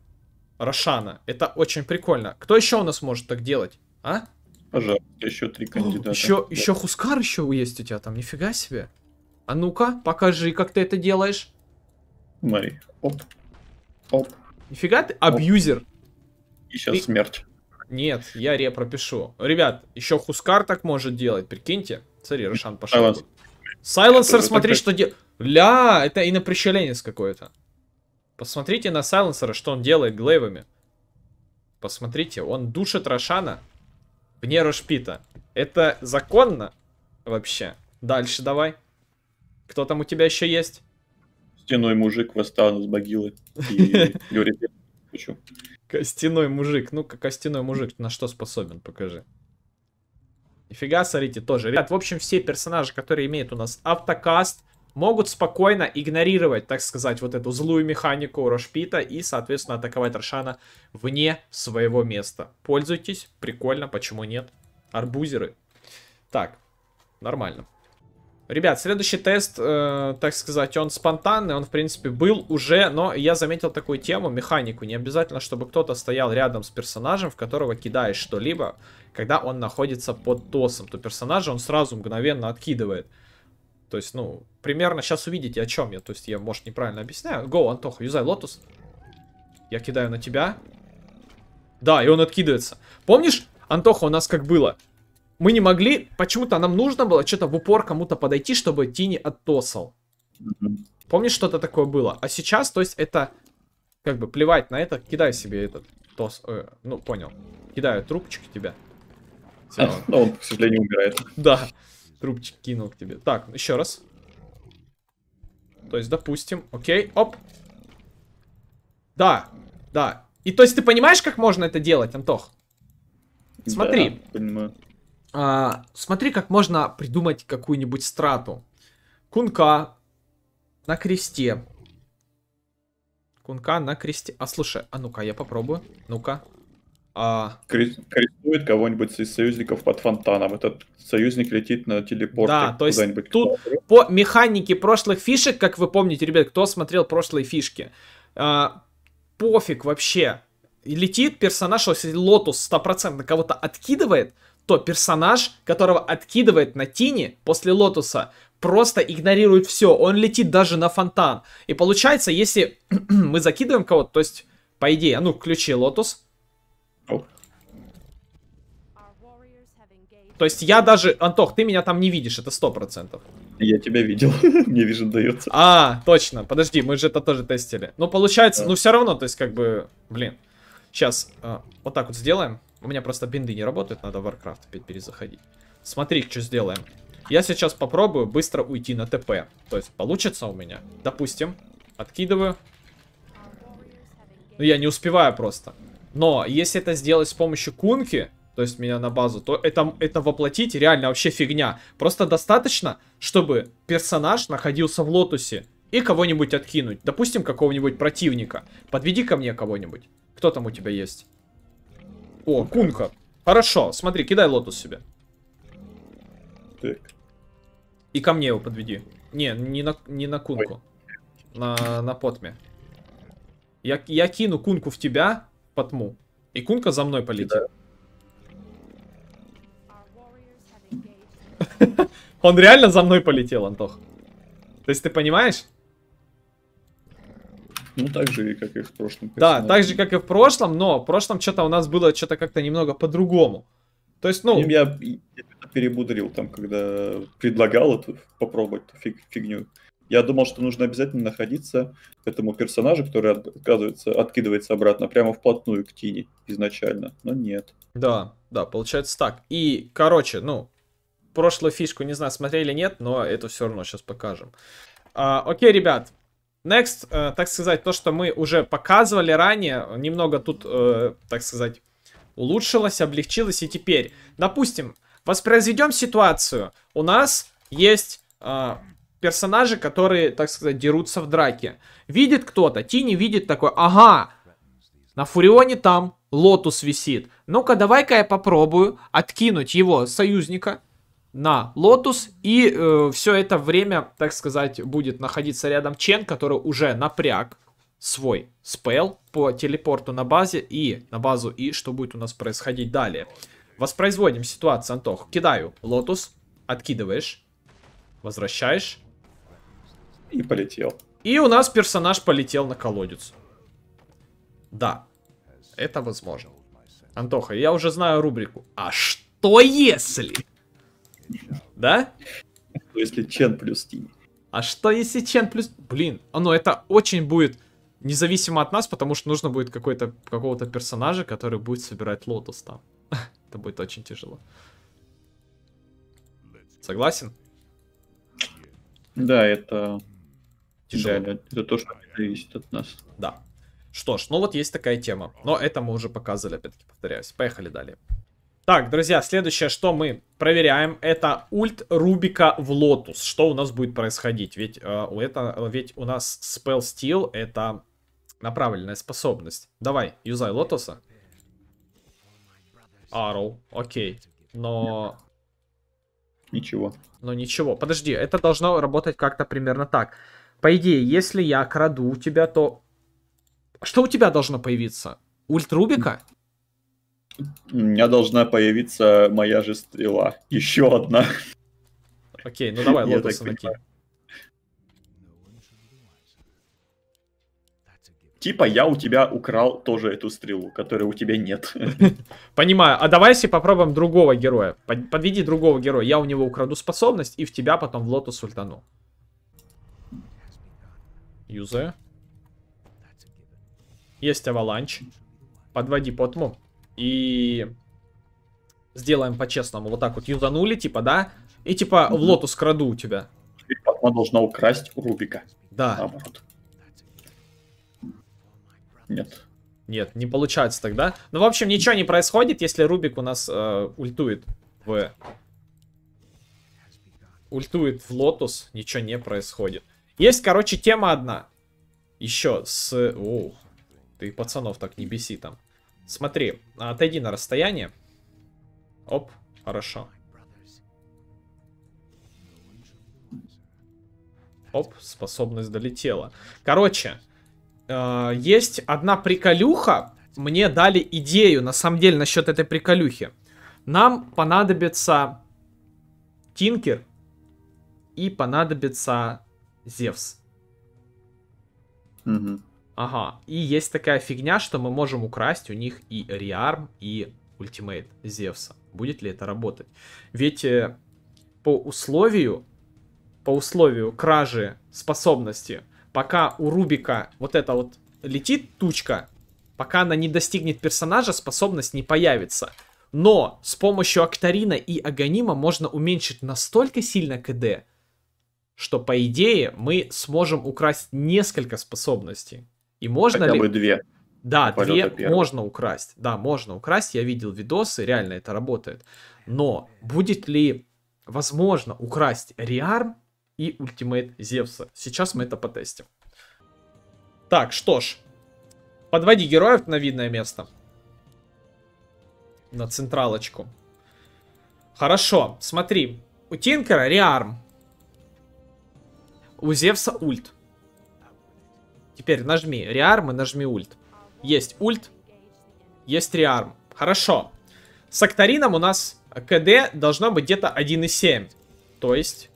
Рошана. Это очень прикольно. Кто еще у нас может так делать? А? Пожалуйста, еще три кандидата. О, еще, да. еще Хускар еще есть у тебя там, нифига себе. А ну-ка, покажи, как ты это делаешь. Смотри, оп, оп. Нифига ты, абьюзер. И сейчас ты... смерть. Нет, я репро пишу. Ребят, еще Хускар так может делать, прикиньте. Смотри, Рошан пошел. Сайленсер, смотри, такая... что делает. Ля, это и иноприщеленец какой-то. Посмотрите на Сайленсера, что он делает глейвами. Посмотрите, он душит Рошана. Вне Рошпита. Это законно вообще? Дальше давай. Кто там у тебя еще есть? Стеной мужик восстану из могилы. И Костяной мужик. Ну-ка, костяной мужик на что способен, покажи. Нифига, смотрите, тоже. Ребят, в общем, все персонажи, которые имеют у нас автокаст, могут спокойно игнорировать, так сказать, вот эту злую механику Рошпита и, соответственно, атаковать Рошана вне своего места. Пользуйтесь, прикольно, почему нет? Арбузеры. Так, нормально. Ребят, следующий тест, э, так сказать, он спонтанный, он, в принципе, был уже, но я заметил такую тему, механику. Не обязательно, чтобы кто-то стоял рядом с персонажем, в которого кидаешь что-либо, когда он находится под тосом, то персонажа он сразу мгновенно откидывает. То есть, ну, примерно сейчас увидите, о чем я. То есть, я, может, неправильно объясняю. Го, Антоха, юзай лотус. Я кидаю на тебя. Да, и он откидывается. Помнишь, Антоха, у нас как было? Мы не могли, почему-то нам нужно было что-то в упор кому-то подойти, чтобы Тини оттосал. Помнишь, что-то такое было? А сейчас, то есть, это как бы плевать на это. Кидай себе этот тос. Э, ну, понял. Кидаю трубчик тебя. Все, он, к сожалению, умирает. Да. Трубчик кинул к тебе. Так, еще раз. То есть, допустим, окей, оп. Да, да. И то есть ты понимаешь, как можно это делать, Антох? Смотри. Да, понимаю. А, смотри, как можно придумать какую-нибудь страту. Кунка на кресте. Кунка на кресте. А слушай, а ну-ка, я попробую. Ну-ка. А... Крестует кого-нибудь из союзников под фонтаном. Этот союзник летит на телепорте да, то есть Тут по механике прошлых фишек, как вы помните, ребят, кто смотрел прошлые фишки, а, пофиг вообще. Летит персонаж, если Лотус стопроцентно кого-то откидывает, то персонаж, которого откидывает на Тине после Лотуса, просто игнорирует все. Он летит даже на фонтан. И получается, если мы закидываем кого-то, то есть, по идее, ну, ключи Лотус, то есть я даже... Антох, ты меня там не видишь, это сто процентов. Я тебя видел, мне вижу дается. А, точно, подожди, мы же это тоже тестили. Ну, получается, да. ну все равно, то есть как бы... Блин, сейчас э, а, вот так вот сделаем. У меня просто бинды не работают, надо в Warcraft опять перезаходить. Смотри, что сделаем. Я сейчас попробую быстро уйти на ТП. То есть получится у меня? Допустим. Откидываю. Но ну, я не успеваю просто. Но если это сделать с помощью кунки, то есть меня на базу, то это, это воплотить реально вообще фигня. Просто достаточно, чтобы персонаж находился в лотусе и кого-нибудь откинуть. Допустим, какого-нибудь противника. Подведи ко мне кого-нибудь. Кто там у тебя есть? О, кунка. Хорошо, смотри, кидай лотус себе. Так. И ко мне его подведи. Не, не на, не на кунку. На, на потме. Я, я кину кунку в тебя, по тму. И кунка за мной полетит. Он реально за мной полетел, Антох. То есть ты понимаешь? Ну, так же, как и в прошлом. Персонажа. Да, так же, как и в прошлом, но в прошлом что-то у нас было что-то как-то немного по-другому. То есть, ну... Я, я перебудрил там, когда предлагал эту попробовать эту фиг, фигню. Я думал, что нужно обязательно находиться к этому персонажу, который отказывается, откидывается обратно, прямо вплотную к Тине изначально, но нет. Да, да, получается так. И, короче, ну, прошлую фишку, не знаю, смотрели нет, но это все равно сейчас покажем. А, окей, ребят, next, э, так сказать, то, что мы уже показывали ранее, немного тут, э, так сказать, улучшилось, облегчилось, и теперь, допустим, воспроизведем ситуацию. У нас есть... Э, персонажи, которые, так сказать, дерутся в драке. Видит кто-то, Тини видит такой, ага, на Фурионе там Лотус висит. Ну-ка, давай-ка я попробую откинуть его союзника на Лотус. И э, все это время, так сказать, будет находиться рядом Чен, который уже напряг свой спел по телепорту на базе и на базу. И что будет у нас происходить далее. Воспроизводим ситуацию, Антох. Кидаю Лотус, откидываешь, возвращаешь, и полетел. И у нас персонаж полетел на колодец. Да, это возможно. Антоха, я уже знаю рубрику. А что если? Да? Что если Чен плюс Ти? А что если Чен плюс... Блин, оно это очень будет независимо от нас, потому что нужно будет какой-то какого-то персонажа, который будет собирать лотос там. это будет очень тяжело. Согласен? Да, это тяжело. Да, это тоже зависит от нас. Да. Что ж, ну вот есть такая тема. Но это мы уже показывали, опять-таки повторяюсь. Поехали далее. Так, друзья, следующее, что мы проверяем, это ульт Рубика в Лотус. Что у нас будет происходить? Ведь, э, это, ведь у нас Spell Steel это направленная способность. Давай, юзай Лотуса. Арл, окей. Но... Ничего. Но ничего. Подожди, это должно работать как-то примерно так. По идее, если я краду у тебя, то... Что у тебя должно появиться? Ультрубика? У меня должна появиться моя же стрела. Еще одна. Окей, ну давай, лотоса накинь. Типа я у тебя украл тоже эту стрелу, которой у тебя нет. Понимаю. А давай если попробуем другого героя. Подведи другого героя. Я у него украду способность и в тебя потом в лотос ультану. Юзаю. Есть аваланч. Подводи потму. И сделаем по-честному. Вот так вот юзанули, типа, да? И типа в лотус краду у тебя. Теперь потма должна украсть Рубика. Да. Наоборот. Нет. Нет, не получается тогда. Ну, в общем, ничего не происходит, если Рубик у нас э, ультует в... Ультует в лотус, ничего не происходит. Есть, короче, тема одна. Еще с... Оу, ты пацанов так не беси там. Смотри, отойди на расстояние. Оп, хорошо. Оп, способность долетела. Короче, э, есть одна приколюха. Мне дали идею, на самом деле, насчет этой приколюхи. Нам понадобится Тинкер и понадобится Зевс. Угу. Ага. И есть такая фигня, что мы можем украсть у них и реарм, и ультимейт Зевса. Будет ли это работать? Ведь э, по условию, по условию кражи способности, пока у Рубика вот эта вот летит тучка, пока она не достигнет персонажа, способность не появится. Но с помощью Актарина и Аганима можно уменьшить настолько сильно КД, что, по идее, мы сможем украсть несколько способностей. И можно Хотя ли... бы две. Да, две первых. можно украсть. Да, можно украсть. Я видел видосы, реально это работает. Но будет ли возможно украсть реарм и ультимейт Зевса? Сейчас мы это потестим. Так, что ж. Подводи героев на видное место. На централочку. Хорошо, смотри. У Тинкера реарм. У Зевса ульт. Теперь нажми реарм и нажми ульт. Есть ульт, есть реарм. Хорошо. С Акторином у нас КД должно быть где-то 1,7. То есть...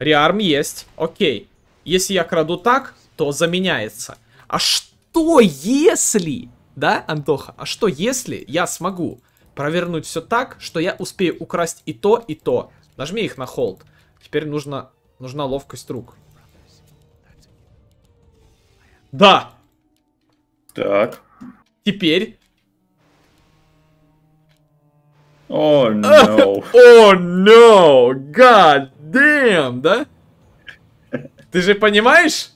Реарм есть, окей. Если я краду так, то заменяется. А что если... Да, Антоха? А что если я смогу провернуть все так, что я успею украсть и то, и то? Нажми их на холд. Теперь нужно Нужна ловкость рук. Да! Так. Теперь... О, oh, no. oh, no! God damn, да? Ты же понимаешь?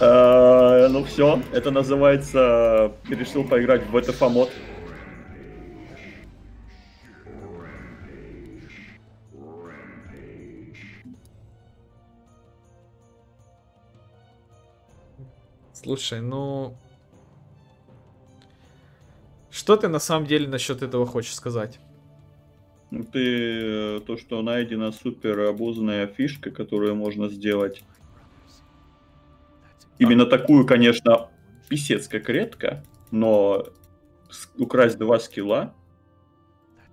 Uh, ну все, это называется... Э, решил поиграть в БТФ мод. Слушай, ну... Что ты на самом деле насчет этого хочешь сказать? Ну Ты э, то, что найдена супер обузная фишка, которую можно сделать. Именно такую, конечно, писец как редко, но украсть два скилла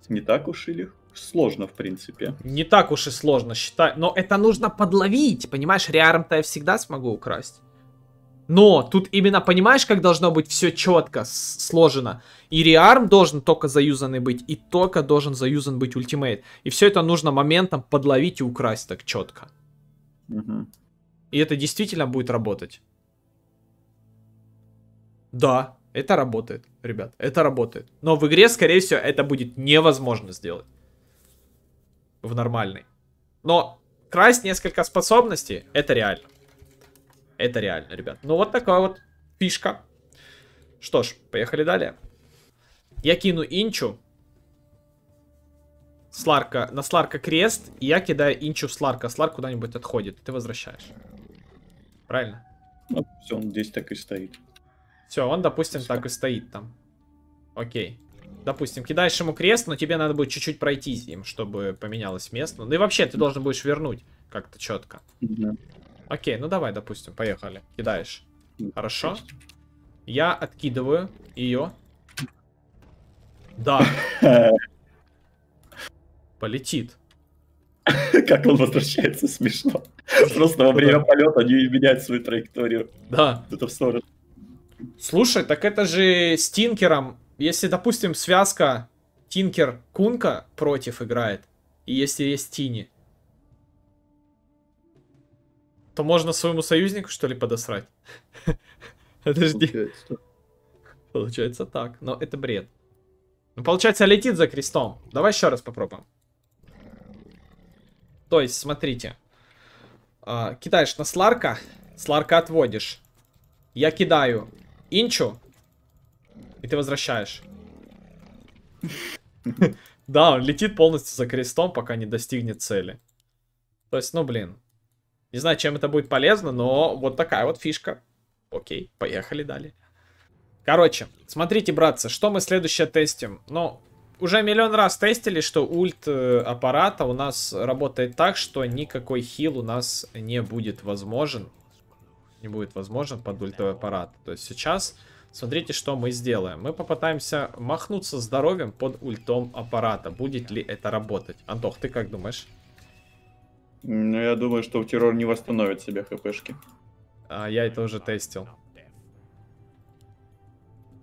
не так уж и легко сложно, в принципе. Не так уж и сложно, считай. Но это нужно подловить, понимаешь? Реарм-то я всегда смогу украсть. Но тут именно понимаешь, как должно быть все четко сложено. И реарм должен только заюзанный быть, и только должен заюзан быть ультимейт. И все это нужно моментом подловить и украсть так четко. Угу. И это действительно будет работать. Да, это работает, ребят, это работает. Но в игре, скорее всего, это будет невозможно сделать. В нормальной. Но красть несколько способностей, это реально. Это реально, ребят. Ну, вот такая вот фишка. Что ж, поехали далее. Я кину инчу. Сларка, на Сларка крест, и я кидаю инчу в Сларка. Сларк куда-нибудь отходит, ты возвращаешь. Правильно? Ну, все, он здесь так и стоит. Все, он, допустим, все. так и стоит там. Окей. Допустим, кидаешь ему крест, но тебе надо будет чуть-чуть пройтись им, чтобы поменялось место. Ну и вообще, ты должен будешь вернуть как-то четко. Да. Окей, ну давай, допустим, поехали. Кидаешь. Хорошо. Я откидываю ее. Да. Полетит. Как он возвращается, смешно. Просто во время полета они меняют свою траекторию. Да. Это в сторону. Слушай, так это же с Тинкером. Если, допустим, связка Тинкер-Кунка против играет, и если есть Тини, то можно своему союзнику, что ли, подосрать? Подожди. Получается так, но это бред. Ну, получается, летит за крестом. Давай еще раз попробуем. То есть, смотрите. А, кидаешь на Сларка, Сларка отводишь. Я кидаю Инчу, и ты возвращаешь. Да, он летит полностью за крестом, пока не достигнет цели. То есть, ну блин, не знаю, чем это будет полезно, но вот такая вот фишка. Окей, поехали далее. Короче, смотрите, братцы, что мы следующее тестим. Ну, уже миллион раз тестили, что ульт э, аппарата у нас работает так, что никакой хил у нас не будет возможен. Не будет возможен под ультовый аппарат. То есть сейчас, смотрите, что мы сделаем. Мы попытаемся махнуться здоровьем под ультом аппарата. Будет ли это работать? Антох, ты как думаешь? Ну, я думаю, что террор не восстановит себе хпшки. А, я это уже тестил.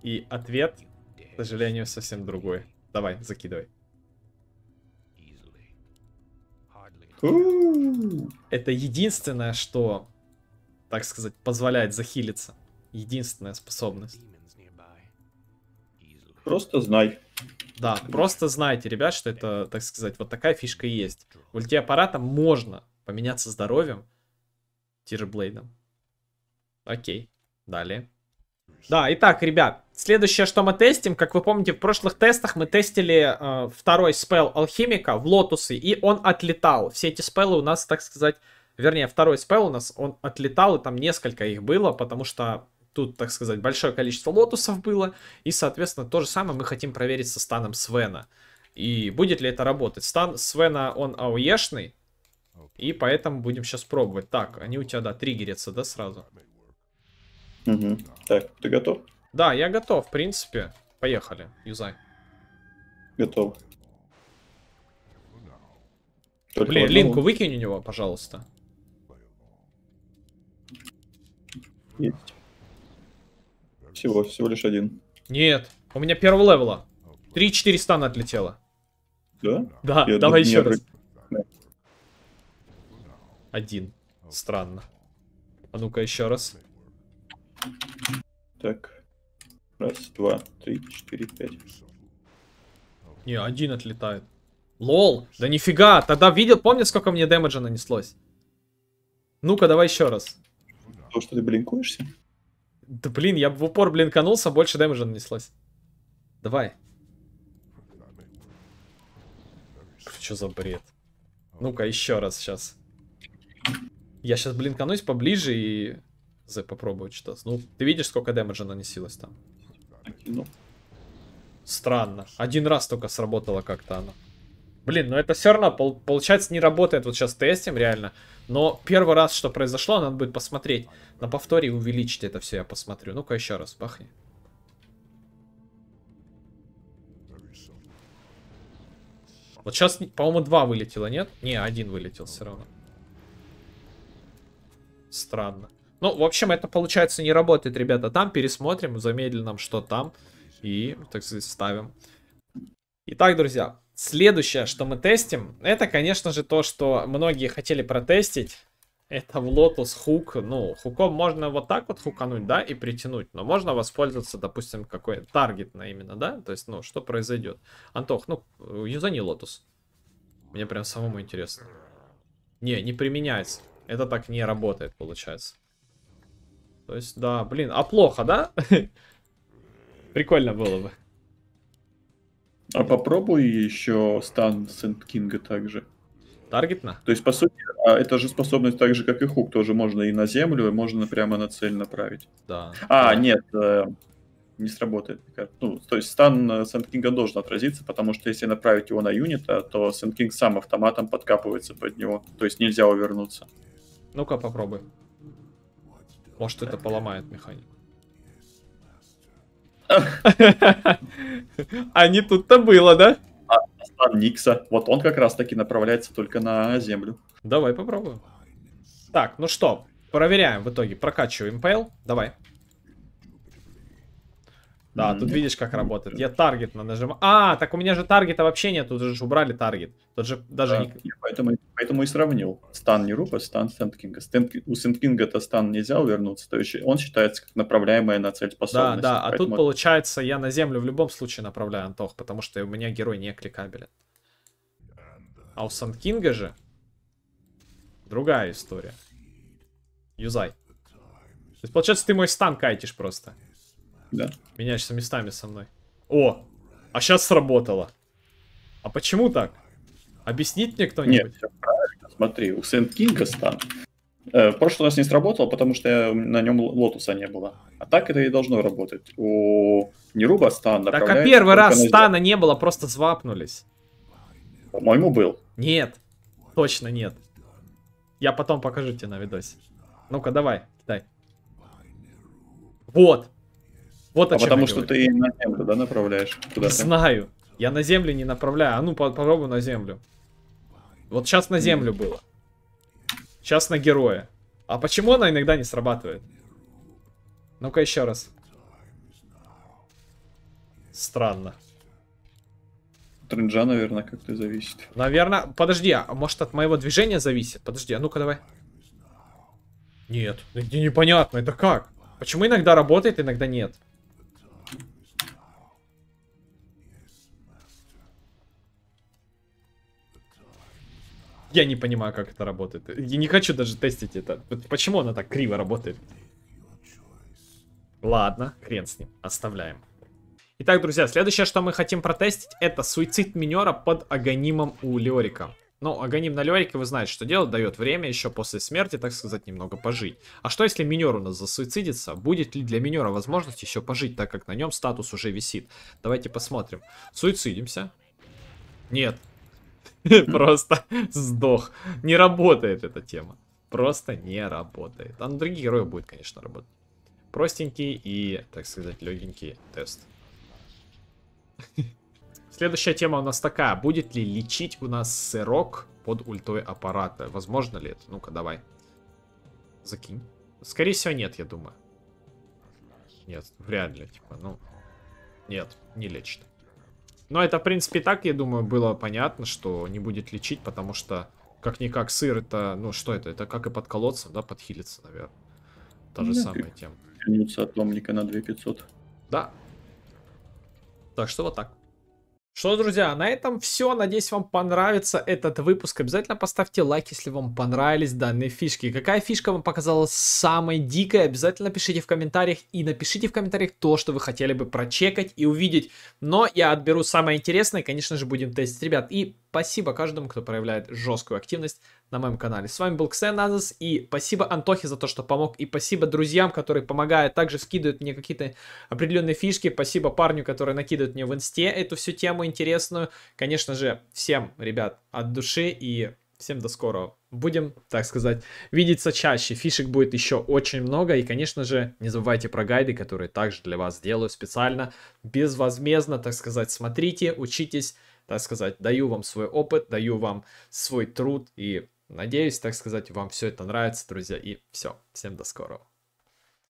И ответ, к сожалению, совсем другой. Давай, закидывай. Это единственное, что, так сказать, позволяет захилиться. Единственная способность. Просто знай. Да, просто знайте, ребят, что это, так сказать, вот такая фишка есть. В ульте аппарата можно поменяться здоровьем Тирблейдом. Окей, далее. Да, итак, ребят, следующее, что мы тестим, как вы помните, в прошлых тестах мы тестили э, второй спел алхимика в лотусы, и он отлетал. Все эти спеллы у нас, так сказать, вернее, второй спел у нас, он отлетал, и там несколько их было, потому что Тут, так сказать, большое количество лотусов было. И, соответственно, то же самое мы хотим проверить со станом Свена. И будет ли это работать? Стан Свена, он ауешный. И поэтому будем сейчас пробовать. Так, они у тебя, да, триггерятся, да, сразу? Угу. Так, ты готов? Да, я готов, в принципе. Поехали, юзай. Готов. Только Блин, одного. линку выкинь у него, пожалуйста. Есть. Всего, всего лишь один. Нет, у меня первого левела. 3-4 стана отлетело. Да? Да, Я давай еще раз. Один. Странно. А ну-ка еще раз. Так. Раз, два, три, четыре, пять. Не, один отлетает. Лол, да нифига, тогда видел, помню, сколько мне дэмэджа нанеслось? Ну-ка, давай еще раз. То, что ты блинкуешься? Да блин, я в упор блинканулся, больше дэмэджа нанеслось. Давай. Что за бред? Ну-ка, еще раз сейчас. Я сейчас блинканусь поближе и... З попробую то Ну, ты видишь, сколько дэмэджа нанесилось там? Ну. Странно. Один раз только сработало как-то оно. Блин, ну это все равно, пол, получается, не работает. Вот сейчас тестим, реально. Но первый раз, что произошло, надо будет посмотреть. На повторе увеличить это все, я посмотрю. Ну-ка еще раз, бахни. Вот сейчас, по-моему, два вылетело, нет? Не, один вылетел все равно. Странно. Ну, в общем, это, получается, не работает, ребята. Там пересмотрим, замедлим нам, что там. И, так сказать, ставим. Итак, друзья, Следующее, что мы тестим, это, конечно же, то, что многие хотели протестить. Это в лотус хук. Ну, хуком можно вот так вот хукануть, да, и притянуть. Но можно воспользоваться, допустим, какой таргетно именно, да? То есть, ну, что произойдет? Антох, ну, юзани лотус. Мне прям самому интересно. Не, не применяется. Это так не работает, получается. То есть, да, блин, а плохо, да? Прикольно было бы. А попробуй еще стан Сент-Кинга также. Таргетно? То есть, по сути, а, это же способность так же, как и хук, тоже можно и на землю, и можно прямо на цель направить. Да. А, да. нет, э, не сработает. Ну, то есть стан э, Сент-Кинга должен отразиться, потому что если направить его на юнита, то Сент-Кинг сам автоматом подкапывается под него. То есть нельзя увернуться. Ну-ка попробуй. Может это поломает механику. А не тут-то было, да? Астан Никса. Вот он как раз-таки направляется только на землю. Давай попробуем. Так, ну что, проверяем в итоге. Прокачиваем Пейл. Давай. Да, mm-hmm. тут видишь, как работает. Э. Я таргет нажимаю. А, так у меня же таргета вообще нет, тут же убрали таргет. Тут же даже да, не... Я поэтому, поэтому и сравнил. Стан не рупа, стан Сенткинга. у Сенткинга-то стан нельзя вернуться, то есть он считается как направляемая на цель способность. Да, да, а тут получается я на землю в любом случае направляю Антох, потому что у меня герой не кликабелен. А у Сенткинга же другая история. Юзай. То есть, получается, ты мой стан кайтишь просто. Да. Меняешься местами со мной. О, а сейчас сработало. А почему так? Объяснить мне кто-нибудь? Нет, все правильно. Смотри, у Сент Кинга стан. Э, в прошлый раз не сработало, потому что я на нем лотуса не было. А так это и должно работать. У Неруба стан Так а первый раз стана не было, просто звапнулись. По-моему, был. Нет, точно нет. Я потом покажу тебе на видосе. Ну-ка, давай, кидай. Вот, вот а потому что ты на землю, да, направляешь? Куда Знаю. Я на землю не направляю. А ну, попробуй на землю. Вот сейчас на землю было. Сейчас на героя. А почему она иногда не срабатывает? Ну-ка еще раз. Странно. Тренджа, наверное, как-то зависит. Наверное. Подожди, а может от моего движения зависит? Подожди, а ну-ка давай. Нет, это непонятно, это как? Почему иногда работает, иногда нет? Я не понимаю, как это работает. Я не хочу даже тестить это. Почему она так криво работает? Ладно, хрен с ним. Оставляем. Итак, друзья, следующее, что мы хотим протестить, это суицид минера под агонимом у Леорика. Ну, агоним на Леорике, вы знаете, что делать, дает время еще после смерти, так сказать, немного пожить. А что если минер у нас засуицидится? Будет ли для минера возможность еще пожить, так как на нем статус уже висит? Давайте посмотрим. Суицидимся. Нет, Просто сдох. Не работает эта тема. Просто не работает. А на других героев будет, конечно, работать. Простенький и, так сказать, легенький тест. Следующая тема у нас такая. Будет ли лечить у нас сырок под ультой аппарата? Возможно ли это? Ну-ка, давай. Закинь. Скорее всего, нет, я думаю. Нет, вряд ли. Типа, ну... Нет, не лечит. Но это, в принципе, так, я думаю, было понятно, что не будет лечить, потому что, как-никак, сыр это, ну что это, это как и под колодцем, да, подхилиться, наверное. Та же ну, да, самая тема. Вернется от Омника на 2500. Да. Так что вот так. Что, друзья, на этом все. Надеюсь, вам понравится этот выпуск. Обязательно поставьте лайк, если вам понравились данные фишки. Какая фишка вам показалась самой дикой? Обязательно пишите в комментариях и напишите в комментариях то, что вы хотели бы прочекать и увидеть. Но я отберу самое интересное, конечно же, будем тестить, ребят. И спасибо каждому, кто проявляет жесткую активность на моем канале. С вами был Ксен и спасибо Антохе за то, что помог, и спасибо друзьям, которые помогают, также скидывают мне какие-то определенные фишки, спасибо парню, который накидывает мне в инсте эту всю тему интересную. Конечно же, всем, ребят, от души и всем до скорого. Будем, так сказать, видеться чаще. Фишек будет еще очень много. И, конечно же, не забывайте про гайды, которые также для вас делаю специально, безвозмездно, так сказать. Смотрите, учитесь, так сказать, даю вам свой опыт, даю вам свой труд и Надеюсь, так сказать, вам все это нравится, друзья, и все. Всем до скорого.